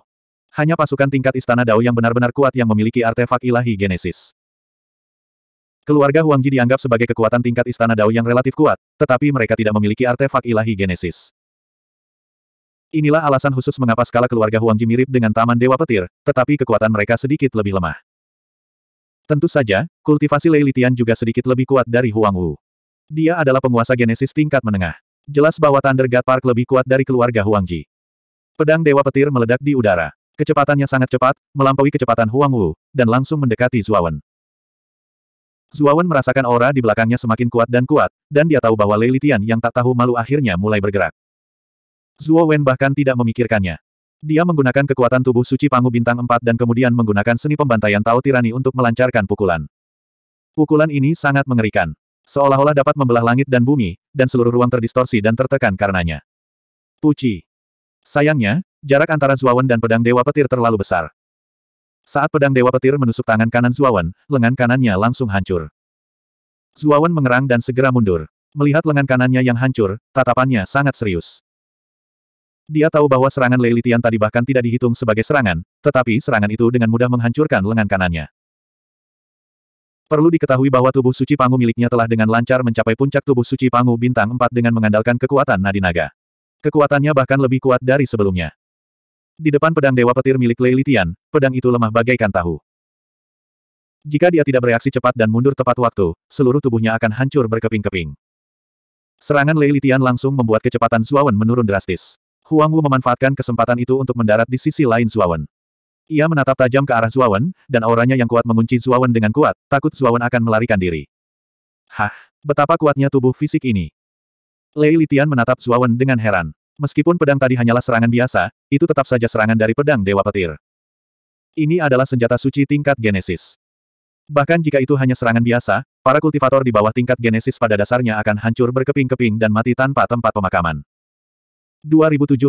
Hanya pasukan tingkat Istana Dao yang benar-benar kuat yang memiliki artefak ilahi Genesis. Keluarga Huang Ji dianggap sebagai kekuatan tingkat Istana Dao yang relatif kuat, tetapi mereka tidak memiliki artefak ilahi genesis. Inilah alasan khusus mengapa skala keluarga Huang Ji mirip dengan Taman Dewa Petir, tetapi kekuatan mereka sedikit lebih lemah. Tentu saja, kultivasi Leilitian juga sedikit lebih kuat dari Huang Wu. Dia adalah penguasa genesis tingkat menengah. Jelas bahwa Thunder God Park lebih kuat dari keluarga Huang Ji. Pedang Dewa Petir meledak di udara. Kecepatannya sangat cepat, melampaui kecepatan Huang Wu, dan langsung mendekati Zuawan. Zuawan merasakan aura di belakangnya semakin kuat dan kuat, dan dia tahu bahwa Lei yang tak tahu malu akhirnya mulai bergerak. Zuawan bahkan tidak memikirkannya. Dia menggunakan kekuatan tubuh suci Pangu Bintang 4 dan kemudian menggunakan seni pembantaian Tao Tirani untuk melancarkan pukulan. Pukulan ini sangat mengerikan. Seolah-olah dapat membelah langit dan bumi, dan seluruh ruang terdistorsi dan tertekan karenanya. Puci. Sayangnya, jarak antara Zuawan dan pedang Dewa Petir terlalu besar. Saat pedang Dewa Petir menusuk tangan kanan Zuawan, lengan kanannya langsung hancur. Zuawan mengerang dan segera mundur. Melihat lengan kanannya yang hancur, tatapannya sangat serius. Dia tahu bahwa serangan Leilitian tadi bahkan tidak dihitung sebagai serangan, tetapi serangan itu dengan mudah menghancurkan lengan kanannya. Perlu diketahui bahwa tubuh suci Pangu miliknya telah dengan lancar mencapai puncak tubuh suci Pangu bintang 4 dengan mengandalkan kekuatan nadi naga. Kekuatannya bahkan lebih kuat dari sebelumnya. Di depan pedang Dewa Petir milik Lei Litian, pedang itu lemah bagaikan tahu. Jika dia tidak bereaksi cepat dan mundur tepat waktu, seluruh tubuhnya akan hancur berkeping-keping. Serangan Lei Litian langsung membuat kecepatan Zuawan menurun drastis. Huang Wu memanfaatkan kesempatan itu untuk mendarat di sisi lain Zuawan. Ia menatap tajam ke arah Zuawan, dan auranya yang kuat mengunci Zuawan dengan kuat, takut Zuawan akan melarikan diri. Hah, betapa kuatnya tubuh fisik ini. Lei Litian menatap Zuawan dengan heran. Meskipun pedang tadi hanyalah serangan biasa, itu tetap saja serangan dari pedang Dewa Petir. Ini adalah senjata suci tingkat Genesis. Bahkan jika itu hanya serangan biasa, para kultivator di bawah tingkat Genesis pada dasarnya akan hancur berkeping-keping dan mati tanpa tempat pemakaman. 2798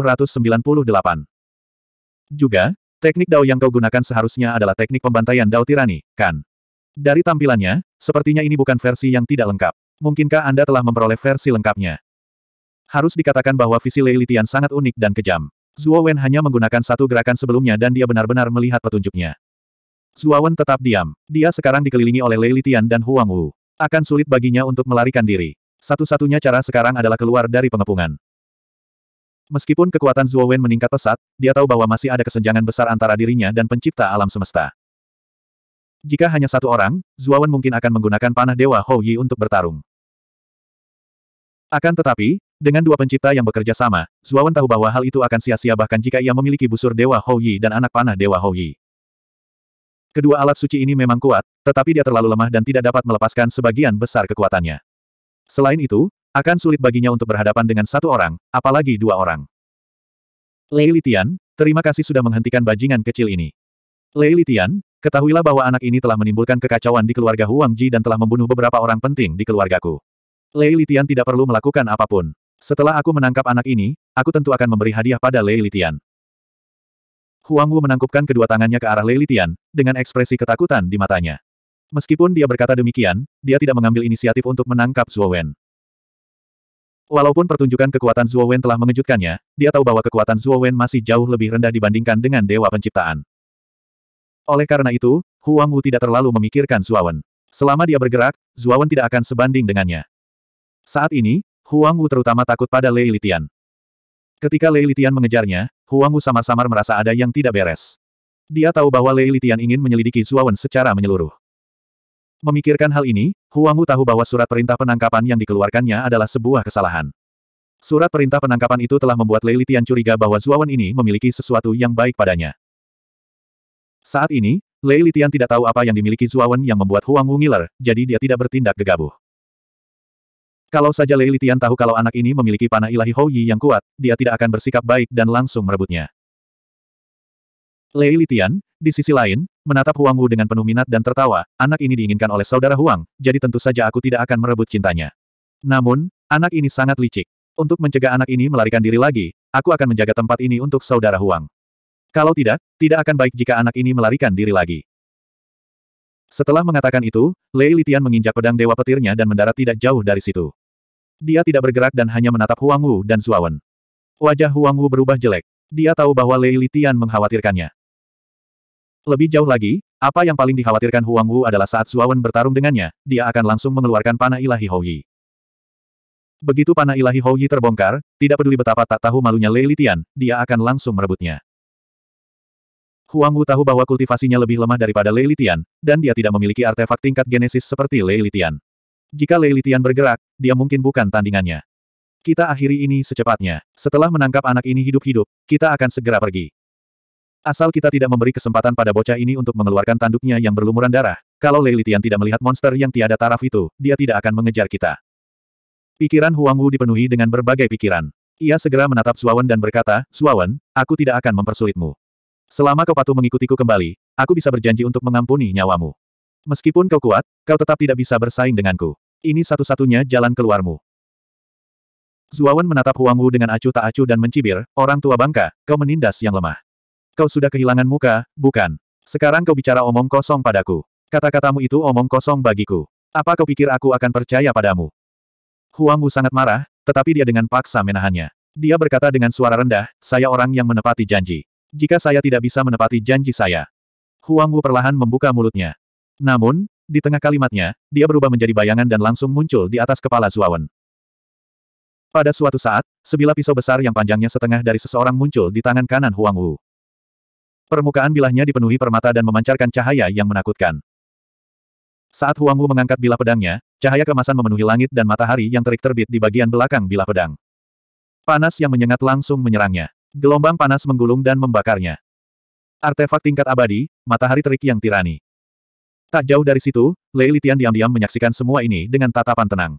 Juga, teknik Dao yang kau gunakan seharusnya adalah teknik pembantaian Dao Tirani, kan? Dari tampilannya, sepertinya ini bukan versi yang tidak lengkap. Mungkinkah Anda telah memperoleh versi lengkapnya? Harus dikatakan bahwa visi Lei Litian sangat unik dan kejam. Zhuo Wen hanya menggunakan satu gerakan sebelumnya dan dia benar-benar melihat petunjuknya. Zhuo Wen tetap diam. Dia sekarang dikelilingi oleh Lei Litian dan Huang Wu. Akan sulit baginya untuk melarikan diri. Satu-satunya cara sekarang adalah keluar dari pengepungan. Meskipun kekuatan Zhuo Wen meningkat pesat, dia tahu bahwa masih ada kesenjangan besar antara dirinya dan pencipta alam semesta. Jika hanya satu orang, Zhuo Wen mungkin akan menggunakan panah Dewa Hou Yi untuk bertarung. Akan tetapi, dengan dua pencipta yang bekerja sama, Zuawan tahu bahwa hal itu akan sia-sia bahkan jika ia memiliki busur Dewa Hou Yi dan anak panah Dewa Hou Yi. Kedua alat suci ini memang kuat, tetapi dia terlalu lemah dan tidak dapat melepaskan sebagian besar kekuatannya. Selain itu, akan sulit baginya untuk berhadapan dengan satu orang, apalagi dua orang. Lei Litian, terima kasih sudah menghentikan bajingan kecil ini. Lei Litian, ketahuilah bahwa anak ini telah menimbulkan kekacauan di keluarga Huang Ji dan telah membunuh beberapa orang penting di keluargaku. Lei Litian tidak perlu melakukan apapun. Setelah aku menangkap anak ini, aku tentu akan memberi hadiah pada Lei Litian. Huang Wu menangkupkan kedua tangannya ke arah Lei Litian, dengan ekspresi ketakutan di matanya. Meskipun dia berkata demikian, dia tidak mengambil inisiatif untuk menangkap Zuo Wen. Walaupun pertunjukan kekuatan Zuo Wen telah mengejutkannya, dia tahu bahwa kekuatan Zuo Wen masih jauh lebih rendah dibandingkan dengan Dewa Penciptaan. Oleh karena itu, Huang Wu tidak terlalu memikirkan Zuo Wen. Selama dia bergerak, Zuo Wen tidak akan sebanding dengannya. Saat ini, Huang Wu terutama takut pada Lei Litian. Ketika Lei Litian mengejarnya, Huang Wu samar-samar merasa ada yang tidak beres. Dia tahu bahwa Lei Litian ingin menyelidiki Zuawan secara menyeluruh. Memikirkan hal ini, Huang Wu tahu bahwa surat perintah penangkapan yang dikeluarkannya adalah sebuah kesalahan. Surat perintah penangkapan itu telah membuat Lei Litian curiga bahwa Zuawan ini memiliki sesuatu yang baik padanya. Saat ini, Lei Litian tidak tahu apa yang dimiliki Zuawan yang membuat Huang Wu ngiler, jadi dia tidak bertindak gegabah. Kalau saja Lei Litian tahu kalau anak ini memiliki panah ilahi Hou Yi yang kuat, dia tidak akan bersikap baik dan langsung merebutnya. Lei Litian, di sisi lain, menatap Huang Wu dengan penuh minat dan tertawa, anak ini diinginkan oleh saudara Huang, jadi tentu saja aku tidak akan merebut cintanya. Namun, anak ini sangat licik. Untuk mencegah anak ini melarikan diri lagi, aku akan menjaga tempat ini untuk saudara Huang. Kalau tidak, tidak akan baik jika anak ini melarikan diri lagi. Setelah mengatakan itu, Lei Litian menginjak pedang Dewa Petirnya dan mendarat tidak jauh dari situ. Dia tidak bergerak dan hanya menatap Huang Wu dan Wen. Wajah Huang Wu berubah jelek. Dia tahu bahwa Lei Litian mengkhawatirkannya. Lebih jauh lagi, apa yang paling dikhawatirkan Huang Wu adalah saat Wen bertarung dengannya, dia akan langsung mengeluarkan panah ilahi Houyi. Begitu panah ilahi Houyi terbongkar, tidak peduli betapa tak tahu malunya Lei Litian, dia akan langsung merebutnya. Huang Wu tahu bahwa kultivasinya lebih lemah daripada Lei Litian, dan dia tidak memiliki artefak tingkat genesis seperti Lei Litian. Jika Lei Litian bergerak, dia mungkin bukan tandingannya. Kita akhiri ini secepatnya. Setelah menangkap anak ini hidup-hidup, kita akan segera pergi. Asal kita tidak memberi kesempatan pada bocah ini untuk mengeluarkan tanduknya yang berlumuran darah, kalau Lei Litian tidak melihat monster yang tiada taraf itu, dia tidak akan mengejar kita. Pikiran Huang Wu dipenuhi dengan berbagai pikiran. Ia segera menatap Suawan dan berkata, Suawan, aku tidak akan mempersulitmu. Selama kau patuh mengikutiku kembali, aku bisa berjanji untuk mengampuni nyawamu. Meskipun kau kuat, kau tetap tidak bisa bersaing denganku. Ini satu-satunya jalan keluarmu. Zuawan menatap Huang Wu dengan acuh tak acuh dan mencibir, orang tua bangka, kau menindas yang lemah. Kau sudah kehilangan muka, bukan? Sekarang kau bicara omong kosong padaku. Kata-katamu itu omong kosong bagiku. Apa kau pikir aku akan percaya padamu? Huang Wu sangat marah, tetapi dia dengan paksa menahannya. Dia berkata dengan suara rendah, saya orang yang menepati janji. Jika saya tidak bisa menepati janji saya. Huang Wu perlahan membuka mulutnya. Namun, di tengah kalimatnya, dia berubah menjadi bayangan dan langsung muncul di atas kepala Zuawan. Pada suatu saat, sebilah pisau besar yang panjangnya setengah dari seseorang muncul di tangan kanan Huang Wu. Permukaan bilahnya dipenuhi permata dan memancarkan cahaya yang menakutkan. Saat Huang Wu mengangkat bilah pedangnya, cahaya kemasan memenuhi langit dan matahari yang terik terbit di bagian belakang bilah pedang. Panas yang menyengat langsung menyerangnya. Gelombang panas menggulung dan membakarnya. Artefak tingkat abadi, matahari terik yang tirani. Tak jauh dari situ, Lei Litian diam-diam menyaksikan semua ini dengan tatapan tenang.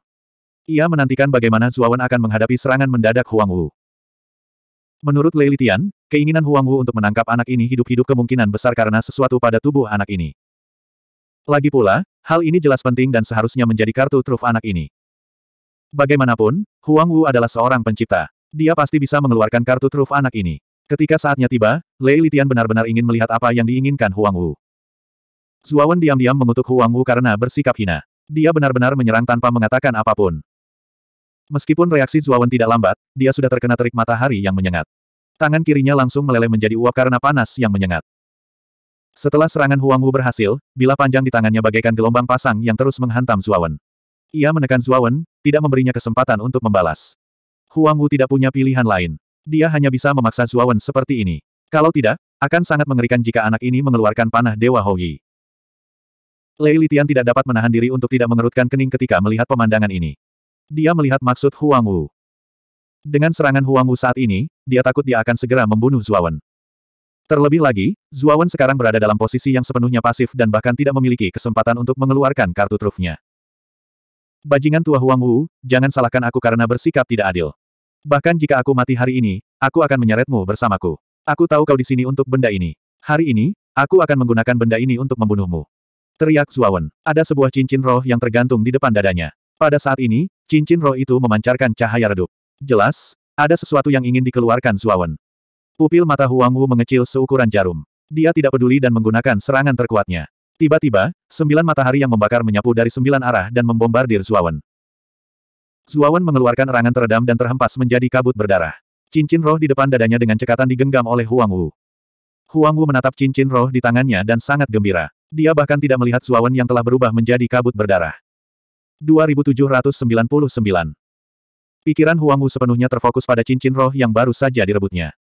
Ia menantikan bagaimana Zuawan akan menghadapi serangan mendadak Huang Wu. Menurut Lei Litian, keinginan Huang Wu untuk menangkap anak ini hidup-hidup kemungkinan besar karena sesuatu pada tubuh anak ini. Lagi pula, hal ini jelas penting dan seharusnya menjadi kartu truf anak ini. Bagaimanapun, Huang Wu adalah seorang pencipta. Dia pasti bisa mengeluarkan kartu truf anak ini. Ketika saatnya tiba, Lei Litian benar-benar ingin melihat apa yang diinginkan Huang Wu. Zuawan diam-diam mengutuk Huang Wu karena bersikap hina. Dia benar-benar menyerang tanpa mengatakan apapun. Meskipun reaksi Zuawan tidak lambat, dia sudah terkena terik matahari yang menyengat. Tangan kirinya langsung meleleh menjadi uap karena panas yang menyengat. Setelah serangan Huang Wu berhasil, bila panjang di tangannya bagaikan gelombang pasang yang terus menghantam Zuawan. Ia menekan Zuawan, tidak memberinya kesempatan untuk membalas. Huang Wu tidak punya pilihan lain. Dia hanya bisa memaksa Zuawan seperti ini. Kalau tidak, akan sangat mengerikan jika anak ini mengeluarkan panah Dewa Houyi. Lei Litian tidak dapat menahan diri untuk tidak mengerutkan kening ketika melihat pemandangan ini. Dia melihat maksud Huang Wu. Dengan serangan Huang Wu saat ini, dia takut dia akan segera membunuh Zuawan. Terlebih lagi, Zuawan sekarang berada dalam posisi yang sepenuhnya pasif dan bahkan tidak memiliki kesempatan untuk mengeluarkan kartu trufnya. Bajingan tua Huang Wu, jangan salahkan aku karena bersikap tidak adil. Bahkan jika aku mati hari ini, aku akan menyeretmu bersamaku. Aku tahu kau di sini untuk benda ini. Hari ini, aku akan menggunakan benda ini untuk membunuhmu. Teriak Zuawan. Ada sebuah cincin roh yang tergantung di depan dadanya. Pada saat ini, cincin roh itu memancarkan cahaya redup. Jelas, ada sesuatu yang ingin dikeluarkan Zuawan. Pupil mata Huang Wu mengecil seukuran jarum. Dia tidak peduli dan menggunakan serangan terkuatnya. Tiba-tiba, sembilan matahari yang membakar menyapu dari sembilan arah dan membombardir Zuawan. Zuawan mengeluarkan erangan teredam dan terhempas menjadi kabut berdarah. Cincin roh di depan dadanya dengan cekatan digenggam oleh Huang Wu. Huang Wu menatap cincin roh di tangannya dan sangat gembira. Dia bahkan tidak melihat Suawan yang telah berubah menjadi kabut berdarah. 2799 Pikiran Huang Wu sepenuhnya terfokus pada cincin roh yang baru saja direbutnya.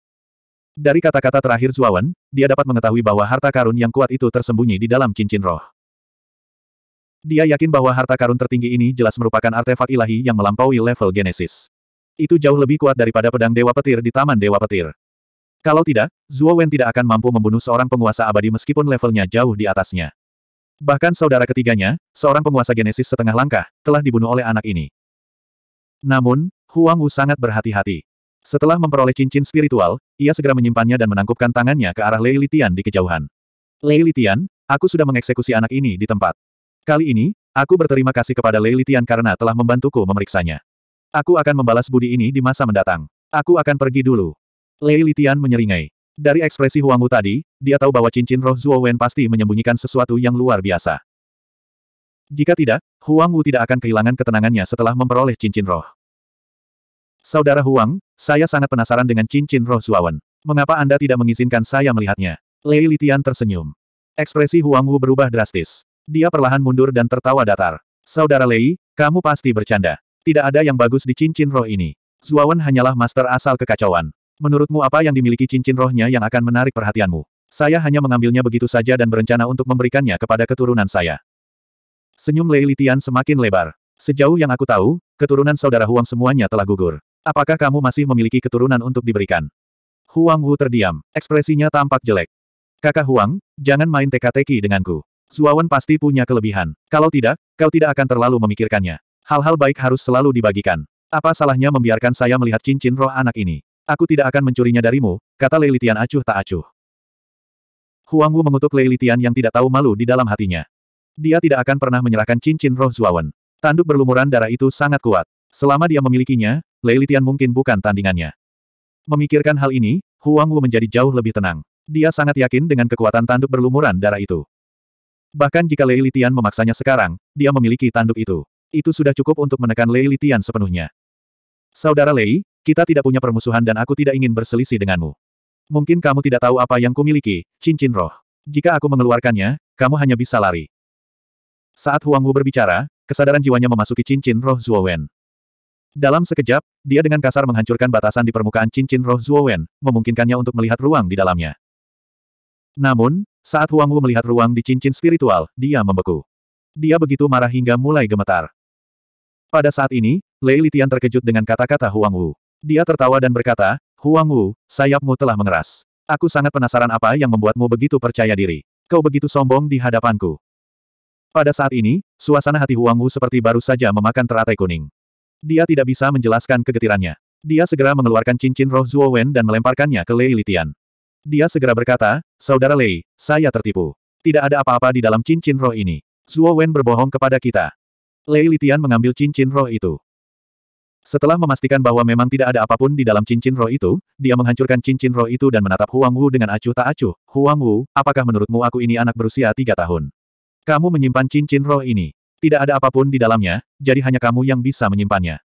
Dari kata-kata terakhir Zuawan, dia dapat mengetahui bahwa harta karun yang kuat itu tersembunyi di dalam cincin roh. Dia yakin bahwa harta karun tertinggi ini jelas merupakan artefak ilahi yang melampaui level Genesis. Itu jauh lebih kuat daripada pedang Dewa Petir di Taman Dewa Petir. Kalau tidak, Zuo Wen tidak akan mampu membunuh seorang penguasa abadi meskipun levelnya jauh di atasnya. Bahkan saudara ketiganya, seorang penguasa genesis setengah langkah, telah dibunuh oleh anak ini. Namun, Huang Wu sangat berhati-hati. Setelah memperoleh cincin spiritual, ia segera menyimpannya dan menangkupkan tangannya ke arah Lei Litian di kejauhan. Lei Litian, aku sudah mengeksekusi anak ini di tempat. Kali ini, aku berterima kasih kepada Lei Litian karena telah membantuku memeriksanya. Aku akan membalas budi ini di masa mendatang. Aku akan pergi dulu. Lei Litian menyeringai. Dari ekspresi Huang Wu tadi, dia tahu bahwa cincin roh Zuo Wen pasti menyembunyikan sesuatu yang luar biasa. Jika tidak, Huang Wu tidak akan kehilangan ketenangannya setelah memperoleh cincin roh. Saudara Huang, saya sangat penasaran dengan cincin roh Zuo Wen. Mengapa Anda tidak mengizinkan saya melihatnya? Lei Litian tersenyum. Ekspresi Huang Wu berubah drastis. Dia perlahan mundur dan tertawa datar. Saudara Lei, kamu pasti bercanda. Tidak ada yang bagus di cincin roh ini. Zuo Wen hanyalah master asal kekacauan. Menurutmu apa yang dimiliki cincin rohnya yang akan menarik perhatianmu? Saya hanya mengambilnya begitu saja dan berencana untuk memberikannya kepada keturunan saya. Senyum Lei Litian semakin lebar. Sejauh yang aku tahu, keturunan saudara Huang semuanya telah gugur. Apakah kamu masih memiliki keturunan untuk diberikan? Huang Wu terdiam. Ekspresinya tampak jelek. Kakak Huang, jangan main teka-teki denganku. Zuawan pasti punya kelebihan. Kalau tidak, kau tidak akan terlalu memikirkannya. Hal-hal baik harus selalu dibagikan. Apa salahnya membiarkan saya melihat cincin roh anak ini? Aku tidak akan mencurinya darimu, kata Lei Litian acuh tak acuh. Huang Wu mengutuk Lei Litian yang tidak tahu malu di dalam hatinya. Dia tidak akan pernah menyerahkan cincin roh Zuawan. Tanduk berlumuran darah itu sangat kuat. Selama dia memilikinya, Lei Litian mungkin bukan tandingannya. Memikirkan hal ini, Huang Wu menjadi jauh lebih tenang. Dia sangat yakin dengan kekuatan tanduk berlumuran darah itu. Bahkan jika Lei Litian memaksanya sekarang, dia memiliki tanduk itu. Itu sudah cukup untuk menekan Lei Litian sepenuhnya. Saudara Lei, kita tidak punya permusuhan dan aku tidak ingin berselisih denganmu. Mungkin kamu tidak tahu apa yang kumiliki, cincin roh. Jika aku mengeluarkannya, kamu hanya bisa lari. Saat Huang Wu berbicara, kesadaran jiwanya memasuki cincin roh Wen. Dalam sekejap, dia dengan kasar menghancurkan batasan di permukaan cincin roh Wen, memungkinkannya untuk melihat ruang di dalamnya. Namun, saat Huang Wu melihat ruang di cincin spiritual, dia membeku. Dia begitu marah hingga mulai gemetar. Pada saat ini, Lei Litian terkejut dengan kata-kata Huang Wu. Dia tertawa dan berkata, Huang Wu, sayapmu telah mengeras. Aku sangat penasaran apa yang membuatmu begitu percaya diri. Kau begitu sombong di hadapanku. Pada saat ini, suasana hati Huang Wu seperti baru saja memakan teratai kuning. Dia tidak bisa menjelaskan kegetirannya. Dia segera mengeluarkan cincin roh Zuo Wen dan melemparkannya ke Lei Litian. Dia segera berkata, Saudara Lei, saya tertipu. Tidak ada apa-apa di dalam cincin roh ini. Zuo Wen berbohong kepada kita. Lei Litian mengambil cincin roh itu. Setelah memastikan bahwa memang tidak ada apapun di dalam cincin roh itu, dia menghancurkan cincin roh itu dan menatap Huang Wu dengan acuh tak acuh. Huang Wu, apakah menurutmu aku ini anak berusia tiga tahun? Kamu menyimpan cincin roh ini. Tidak ada apapun di dalamnya, jadi hanya kamu yang bisa menyimpannya.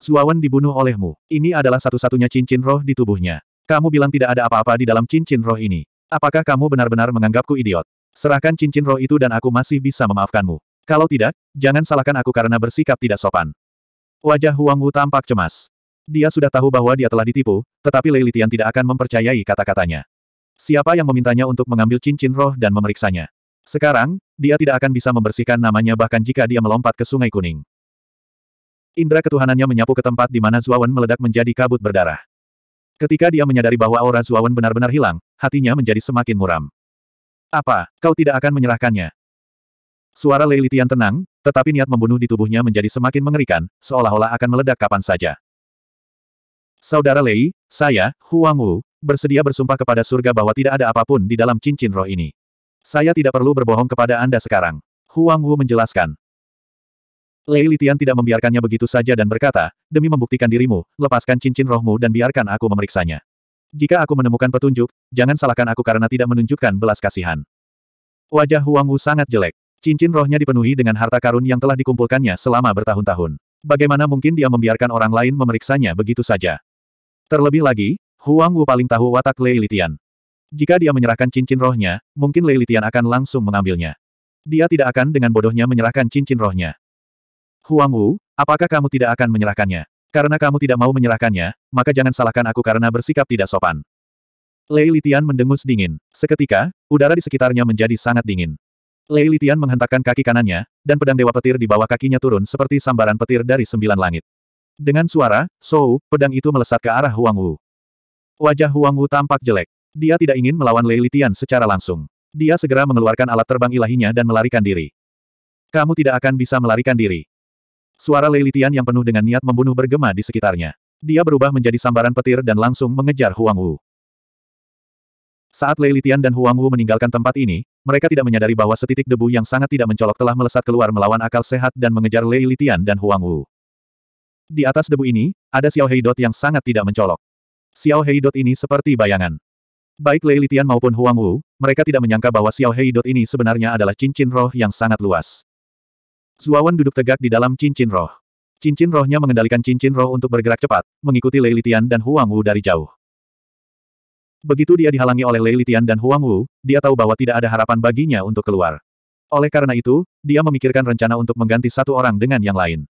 Suawan dibunuh olehmu. Ini adalah satu-satunya cincin roh di tubuhnya. Kamu bilang tidak ada apa-apa di dalam cincin roh ini. Apakah kamu benar-benar menganggapku idiot? Serahkan cincin roh itu dan aku masih bisa memaafkanmu. Kalau tidak, jangan salahkan aku karena bersikap tidak sopan. Wajah Huang Wu tampak cemas. Dia sudah tahu bahwa dia telah ditipu, tetapi Lei Litian tidak akan mempercayai kata-katanya. Siapa yang memintanya untuk mengambil cincin roh dan memeriksanya? Sekarang, dia tidak akan bisa membersihkan namanya bahkan jika dia melompat ke Sungai Kuning. Indra ketuhanannya menyapu ke tempat di mana Zuawan meledak menjadi kabut berdarah. Ketika dia menyadari bahwa aura Zuawan benar-benar hilang, hatinya menjadi semakin muram. Apa, kau tidak akan menyerahkannya? Suara Lei Leilitian tenang, tetapi niat membunuh di tubuhnya menjadi semakin mengerikan, seolah-olah akan meledak kapan saja. Saudara Lei, saya, Huang Wu, bersedia bersumpah kepada surga bahwa tidak ada apapun di dalam cincin roh ini. Saya tidak perlu berbohong kepada Anda sekarang. Huang Wu menjelaskan. Lei Litian tidak membiarkannya begitu saja dan berkata, demi membuktikan dirimu, lepaskan cincin rohmu dan biarkan aku memeriksanya. Jika aku menemukan petunjuk, jangan salahkan aku karena tidak menunjukkan belas kasihan. Wajah Huang Wu sangat jelek. Cincin rohnya dipenuhi dengan harta karun yang telah dikumpulkannya selama bertahun-tahun. Bagaimana mungkin dia membiarkan orang lain memeriksanya begitu saja? Terlebih lagi, Huang Wu paling tahu watak Lei Litian. Jika dia menyerahkan cincin rohnya, mungkin Lei Litian akan langsung mengambilnya. Dia tidak akan dengan bodohnya menyerahkan cincin rohnya. Huang Wu, apakah kamu tidak akan menyerahkannya? Karena kamu tidak mau menyerahkannya, maka jangan salahkan aku karena bersikap tidak sopan. Lei Litian mendengus dingin. Seketika, udara di sekitarnya menjadi sangat dingin. Lei Litian menghentakkan kaki kanannya, dan pedang dewa petir di bawah kakinya turun seperti sambaran petir dari sembilan langit. Dengan suara, "so", pedang itu melesat ke arah Huang Wu. Wajah Huang Wu tampak jelek. Dia tidak ingin melawan Lei Litian secara langsung. Dia segera mengeluarkan alat terbang ilahinya dan melarikan diri. Kamu tidak akan bisa melarikan diri. Suara Lei Litian yang penuh dengan niat membunuh bergema di sekitarnya. Dia berubah menjadi sambaran petir dan langsung mengejar Huang Wu. Saat Lei Litian dan Huang Wu meninggalkan tempat ini, mereka tidak menyadari bahwa setitik debu yang sangat tidak mencolok telah melesat keluar melawan akal sehat dan mengejar Lei Litian dan Huang Wu. Di atas debu ini, ada Xiao Heidot yang sangat tidak mencolok. Xiao Heidot ini seperti bayangan. Baik Lei Litian maupun Huang Wu, mereka tidak menyangka bahwa Xiao Heidot ini sebenarnya adalah cincin roh yang sangat luas. Zuawan duduk tegak di dalam cincin roh. Cincin rohnya mengendalikan cincin roh untuk bergerak cepat, mengikuti Lei Litian dan Huang Wu dari jauh. Begitu dia dihalangi oleh Lei Litian dan Huang Wu, dia tahu bahwa tidak ada harapan baginya untuk keluar. Oleh karena itu, dia memikirkan rencana untuk mengganti satu orang dengan yang lain.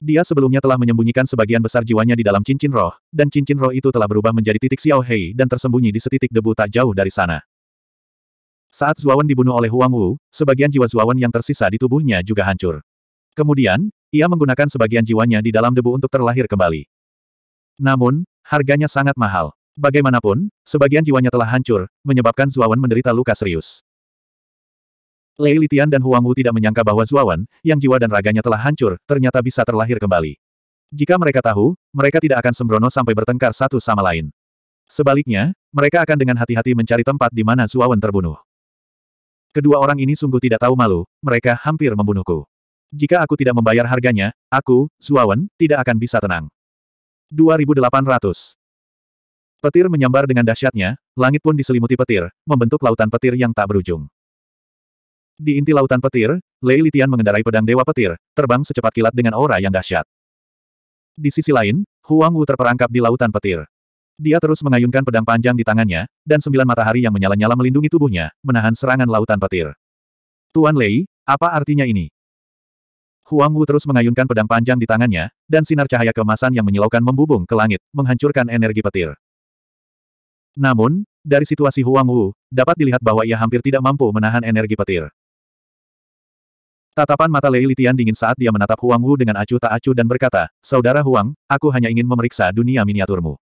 Dia sebelumnya telah menyembunyikan sebagian besar jiwanya di dalam cincin roh, dan cincin roh itu telah berubah menjadi titik Xiao Hei dan tersembunyi di setitik debu tak jauh dari sana. Saat Zuawan dibunuh oleh Huang Wu, sebagian jiwa Zuawan yang tersisa di tubuhnya juga hancur. Kemudian, ia menggunakan sebagian jiwanya di dalam debu untuk terlahir kembali. Namun, harganya sangat mahal. Bagaimanapun, sebagian jiwanya telah hancur, menyebabkan Zuawan menderita luka serius. Lei Litian dan Huang Wu tidak menyangka bahwa Zuawan, yang jiwa dan raganya telah hancur, ternyata bisa terlahir kembali. Jika mereka tahu, mereka tidak akan sembrono sampai bertengkar satu sama lain. Sebaliknya, mereka akan dengan hati-hati mencari tempat di mana Zuawan terbunuh. Kedua orang ini sungguh tidak tahu malu, mereka hampir membunuhku. Jika aku tidak membayar harganya, aku, Zuawan, tidak akan bisa tenang. 2800 Petir menyambar dengan dahsyatnya, langit pun diselimuti petir, membentuk lautan petir yang tak berujung. Di inti lautan petir, Lei Litian mengendarai pedang Dewa Petir, terbang secepat kilat dengan aura yang dahsyat. Di sisi lain, Huang Wu terperangkap di lautan petir. Dia terus mengayunkan pedang panjang di tangannya, dan sembilan matahari yang menyala-nyala melindungi tubuhnya, menahan serangan lautan petir. Tuan Lei, apa artinya ini? Huang Wu terus mengayunkan pedang panjang di tangannya, dan sinar cahaya kemasan yang menyilaukan membubung ke langit, menghancurkan energi petir. Namun, dari situasi Huang Wu, dapat dilihat bahwa ia hampir tidak mampu menahan energi petir. Tatapan mata Lei Litian dingin saat dia menatap Huang Wu dengan acuh tak acuh dan berkata, Saudara Huang, aku hanya ingin memeriksa dunia miniaturmu.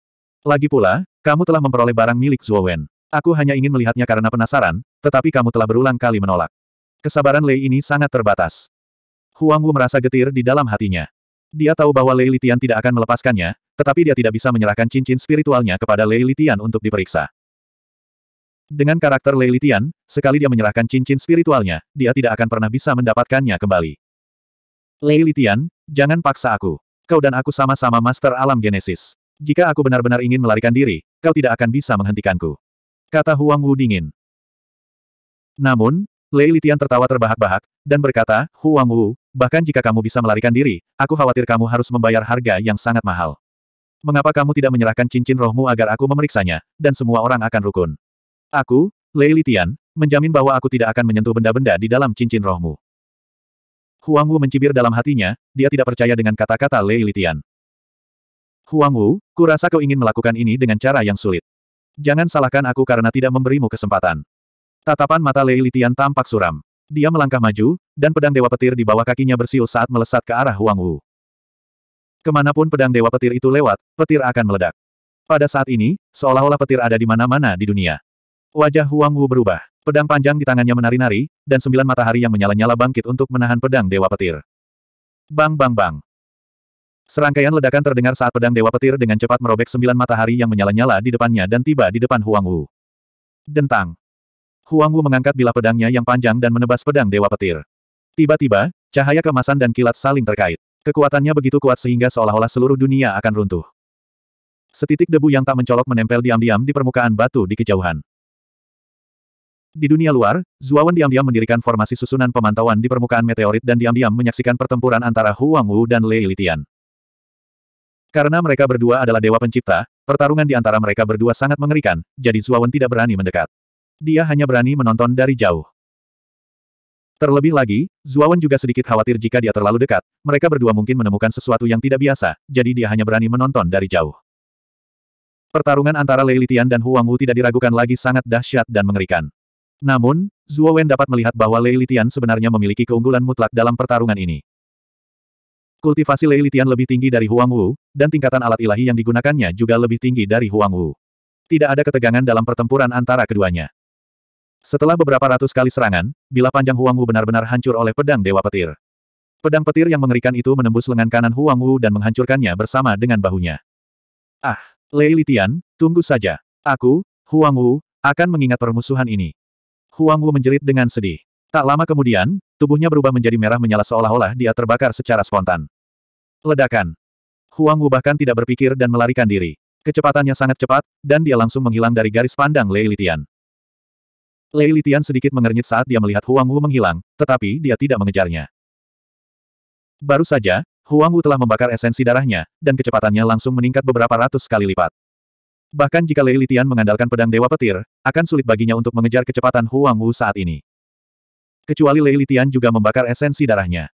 Lagi pula, kamu telah memperoleh barang milik Zhuo Wen. Aku hanya ingin melihatnya karena penasaran, tetapi kamu telah berulang kali menolak. Kesabaran Lei ini sangat terbatas. Huang Wu merasa getir di dalam hatinya. Dia tahu bahwa Lei Litian tidak akan melepaskannya, tetapi dia tidak bisa menyerahkan cincin spiritualnya kepada Lei Litian untuk diperiksa. Dengan karakter Lei Litian, sekali dia menyerahkan cincin spiritualnya, dia tidak akan pernah bisa mendapatkannya kembali. Lei Litian, jangan paksa aku. Kau dan aku sama-sama Master Alam Genesis. Jika aku benar-benar ingin melarikan diri, kau tidak akan bisa menghentikanku. Kata Huang Wu dingin. Namun, Lei Litian tertawa terbahak-bahak, dan berkata, Huang Wu, bahkan jika kamu bisa melarikan diri, aku khawatir kamu harus membayar harga yang sangat mahal. Mengapa kamu tidak menyerahkan cincin rohmu agar aku memeriksanya, dan semua orang akan rukun? Aku, Lei Litian, menjamin bahwa aku tidak akan menyentuh benda-benda di dalam cincin rohmu. Huang Wu mencibir dalam hatinya, dia tidak percaya dengan kata-kata Lei Litian. Huang Wu, kurasa kau ingin melakukan ini dengan cara yang sulit. Jangan salahkan aku karena tidak memberimu kesempatan. Tatapan mata Lei Litian tampak suram. Dia melangkah maju, dan pedang Dewa Petir di bawah kakinya bersiul saat melesat ke arah Huang Wu. Kemanapun pedang Dewa Petir itu lewat, petir akan meledak. Pada saat ini, seolah-olah petir ada di mana-mana di dunia. Wajah Huang Wu berubah. Pedang panjang di tangannya menari-nari, dan sembilan matahari yang menyala-nyala bangkit untuk menahan pedang Dewa Petir. Bang bang bang. Serangkaian ledakan terdengar saat pedang Dewa Petir dengan cepat merobek sembilan matahari yang menyala-nyala di depannya dan tiba di depan Huang Wu. Dentang. Huang Wu mengangkat bila pedangnya yang panjang dan menebas pedang Dewa Petir. Tiba-tiba, cahaya kemasan dan kilat saling terkait. Kekuatannya begitu kuat sehingga seolah-olah seluruh dunia akan runtuh. Setitik debu yang tak mencolok menempel diam-diam di permukaan batu di kejauhan. Di dunia luar, Zuawan diam-diam mendirikan formasi susunan pemantauan di permukaan meteorit dan diam-diam menyaksikan pertempuran antara Huang Wu dan Lei Litian. Karena mereka berdua adalah dewa pencipta, pertarungan di antara mereka berdua sangat mengerikan, jadi Zuawan tidak berani mendekat dia hanya berani menonton dari jauh. Terlebih lagi, Zuawan juga sedikit khawatir jika dia terlalu dekat, mereka berdua mungkin menemukan sesuatu yang tidak biasa, jadi dia hanya berani menonton dari jauh. Pertarungan antara Lei Litian dan Huang Wu tidak diragukan lagi sangat dahsyat dan mengerikan. Namun, Zuowen dapat melihat bahwa Lei Litian sebenarnya memiliki keunggulan mutlak dalam pertarungan ini. Kultivasi Lei Litian lebih tinggi dari Huang Wu, dan tingkatan alat ilahi yang digunakannya juga lebih tinggi dari Huang Wu. Tidak ada ketegangan dalam pertempuran antara keduanya. Setelah beberapa ratus kali serangan, bila panjang Huang Wu benar-benar hancur oleh pedang Dewa Petir. Pedang petir yang mengerikan itu menembus lengan kanan Huang Wu dan menghancurkannya bersama dengan bahunya. Ah, Lei Litian, tunggu saja. Aku, Huang Wu, akan mengingat permusuhan ini. Huang Wu menjerit dengan sedih. Tak lama kemudian, tubuhnya berubah menjadi merah menyala seolah-olah dia terbakar secara spontan. Ledakan. Huang Wu bahkan tidak berpikir dan melarikan diri. Kecepatannya sangat cepat, dan dia langsung menghilang dari garis pandang Lei Litian. Lei Litian sedikit mengernyit saat dia melihat Huang Wu menghilang, tetapi dia tidak mengejarnya. Baru saja, Huang Wu telah membakar esensi darahnya, dan kecepatannya langsung meningkat beberapa ratus kali lipat. Bahkan jika Lei Litian mengandalkan pedang Dewa Petir, akan sulit baginya untuk mengejar kecepatan Huang Wu saat ini. Kecuali Lei Litian juga membakar esensi darahnya.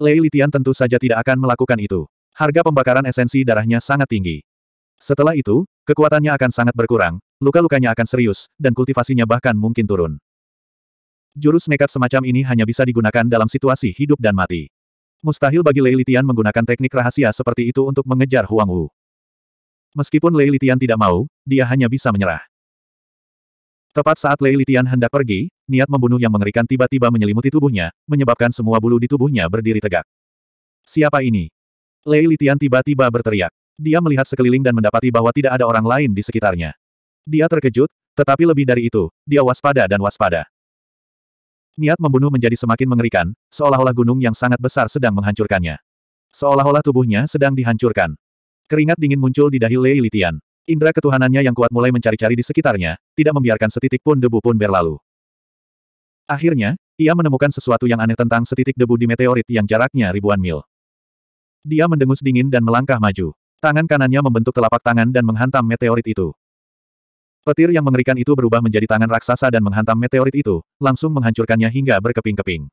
Lei Litian tentu saja tidak akan melakukan itu. Harga pembakaran esensi darahnya sangat tinggi. Setelah itu, kekuatannya akan sangat berkurang, luka-lukanya akan serius, dan kultivasinya bahkan mungkin turun. Jurus nekat semacam ini hanya bisa digunakan dalam situasi hidup dan mati. Mustahil bagi Lei Litian menggunakan teknik rahasia seperti itu untuk mengejar Huang Wu. Meskipun Lei Litian tidak mau, dia hanya bisa menyerah. Tepat saat Lei Litian hendak pergi, niat membunuh yang mengerikan tiba-tiba menyelimuti tubuhnya, menyebabkan semua bulu di tubuhnya berdiri tegak. Siapa ini? Lei Litian tiba-tiba berteriak. Dia melihat sekeliling dan mendapati bahwa tidak ada orang lain di sekitarnya. Dia terkejut, tetapi lebih dari itu, dia waspada dan waspada. Niat membunuh menjadi semakin mengerikan, seolah-olah gunung yang sangat besar sedang menghancurkannya. Seolah-olah tubuhnya sedang dihancurkan. Keringat dingin muncul di dahi Lei Litian. Indra ketuhanannya yang kuat mulai mencari-cari di sekitarnya, tidak membiarkan setitik pun debu pun berlalu. Akhirnya, ia menemukan sesuatu yang aneh tentang setitik debu di meteorit yang jaraknya ribuan mil. Dia mendengus dingin dan melangkah maju. Tangan kanannya membentuk telapak tangan dan menghantam meteorit itu. Petir yang mengerikan itu berubah menjadi tangan raksasa dan menghantam meteorit itu, langsung menghancurkannya hingga berkeping-keping.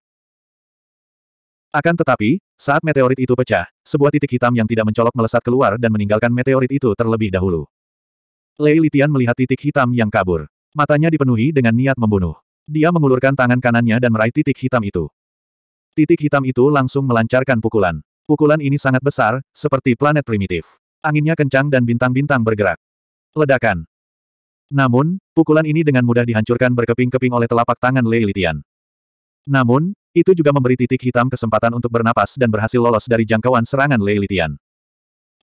Akan tetapi, saat meteorit itu pecah, sebuah titik hitam yang tidak mencolok melesat keluar dan meninggalkan meteorit itu terlebih dahulu. Lei Litian melihat titik hitam yang kabur. Matanya dipenuhi dengan niat membunuh. Dia mengulurkan tangan kanannya dan meraih titik hitam itu. Titik hitam itu langsung melancarkan pukulan. Pukulan ini sangat besar, seperti planet primitif. Anginnya kencang dan bintang-bintang bergerak. Ledakan. Namun, pukulan ini dengan mudah dihancurkan berkeping-keping oleh telapak tangan Lei Litian. Namun, itu juga memberi titik hitam kesempatan untuk bernapas dan berhasil lolos dari jangkauan serangan Lei Litian.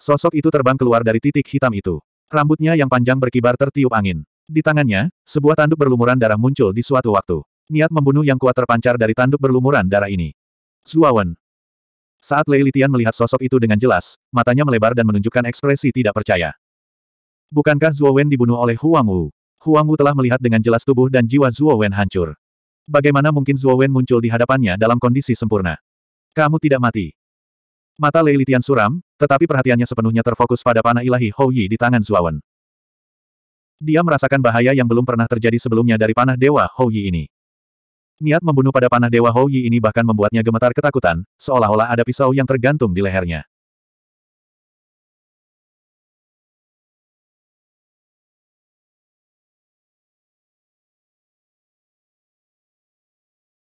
Sosok itu terbang keluar dari titik hitam itu. Rambutnya yang panjang berkibar tertiup angin. Di tangannya, sebuah tanduk berlumuran darah muncul di suatu waktu. Niat membunuh yang kuat terpancar dari tanduk berlumuran darah ini. Zuawan. Saat Lei Litian melihat sosok itu dengan jelas, matanya melebar dan menunjukkan ekspresi tidak percaya. Bukankah Zuo Wen dibunuh oleh Huang Wu? Huang Wu telah melihat dengan jelas tubuh dan jiwa Zuo Wen hancur. Bagaimana mungkin Zuo Wen muncul di hadapannya dalam kondisi sempurna? Kamu tidak mati. Mata Lei Litian suram, tetapi perhatiannya sepenuhnya terfokus pada panah ilahi Hou Yi di tangan Zuo Wen. Dia merasakan bahaya yang belum pernah terjadi sebelumnya dari panah Dewa Hou Yi ini. Niat membunuh pada panah Dewa Hou Yi ini bahkan membuatnya gemetar ketakutan, seolah-olah ada pisau yang tergantung di lehernya.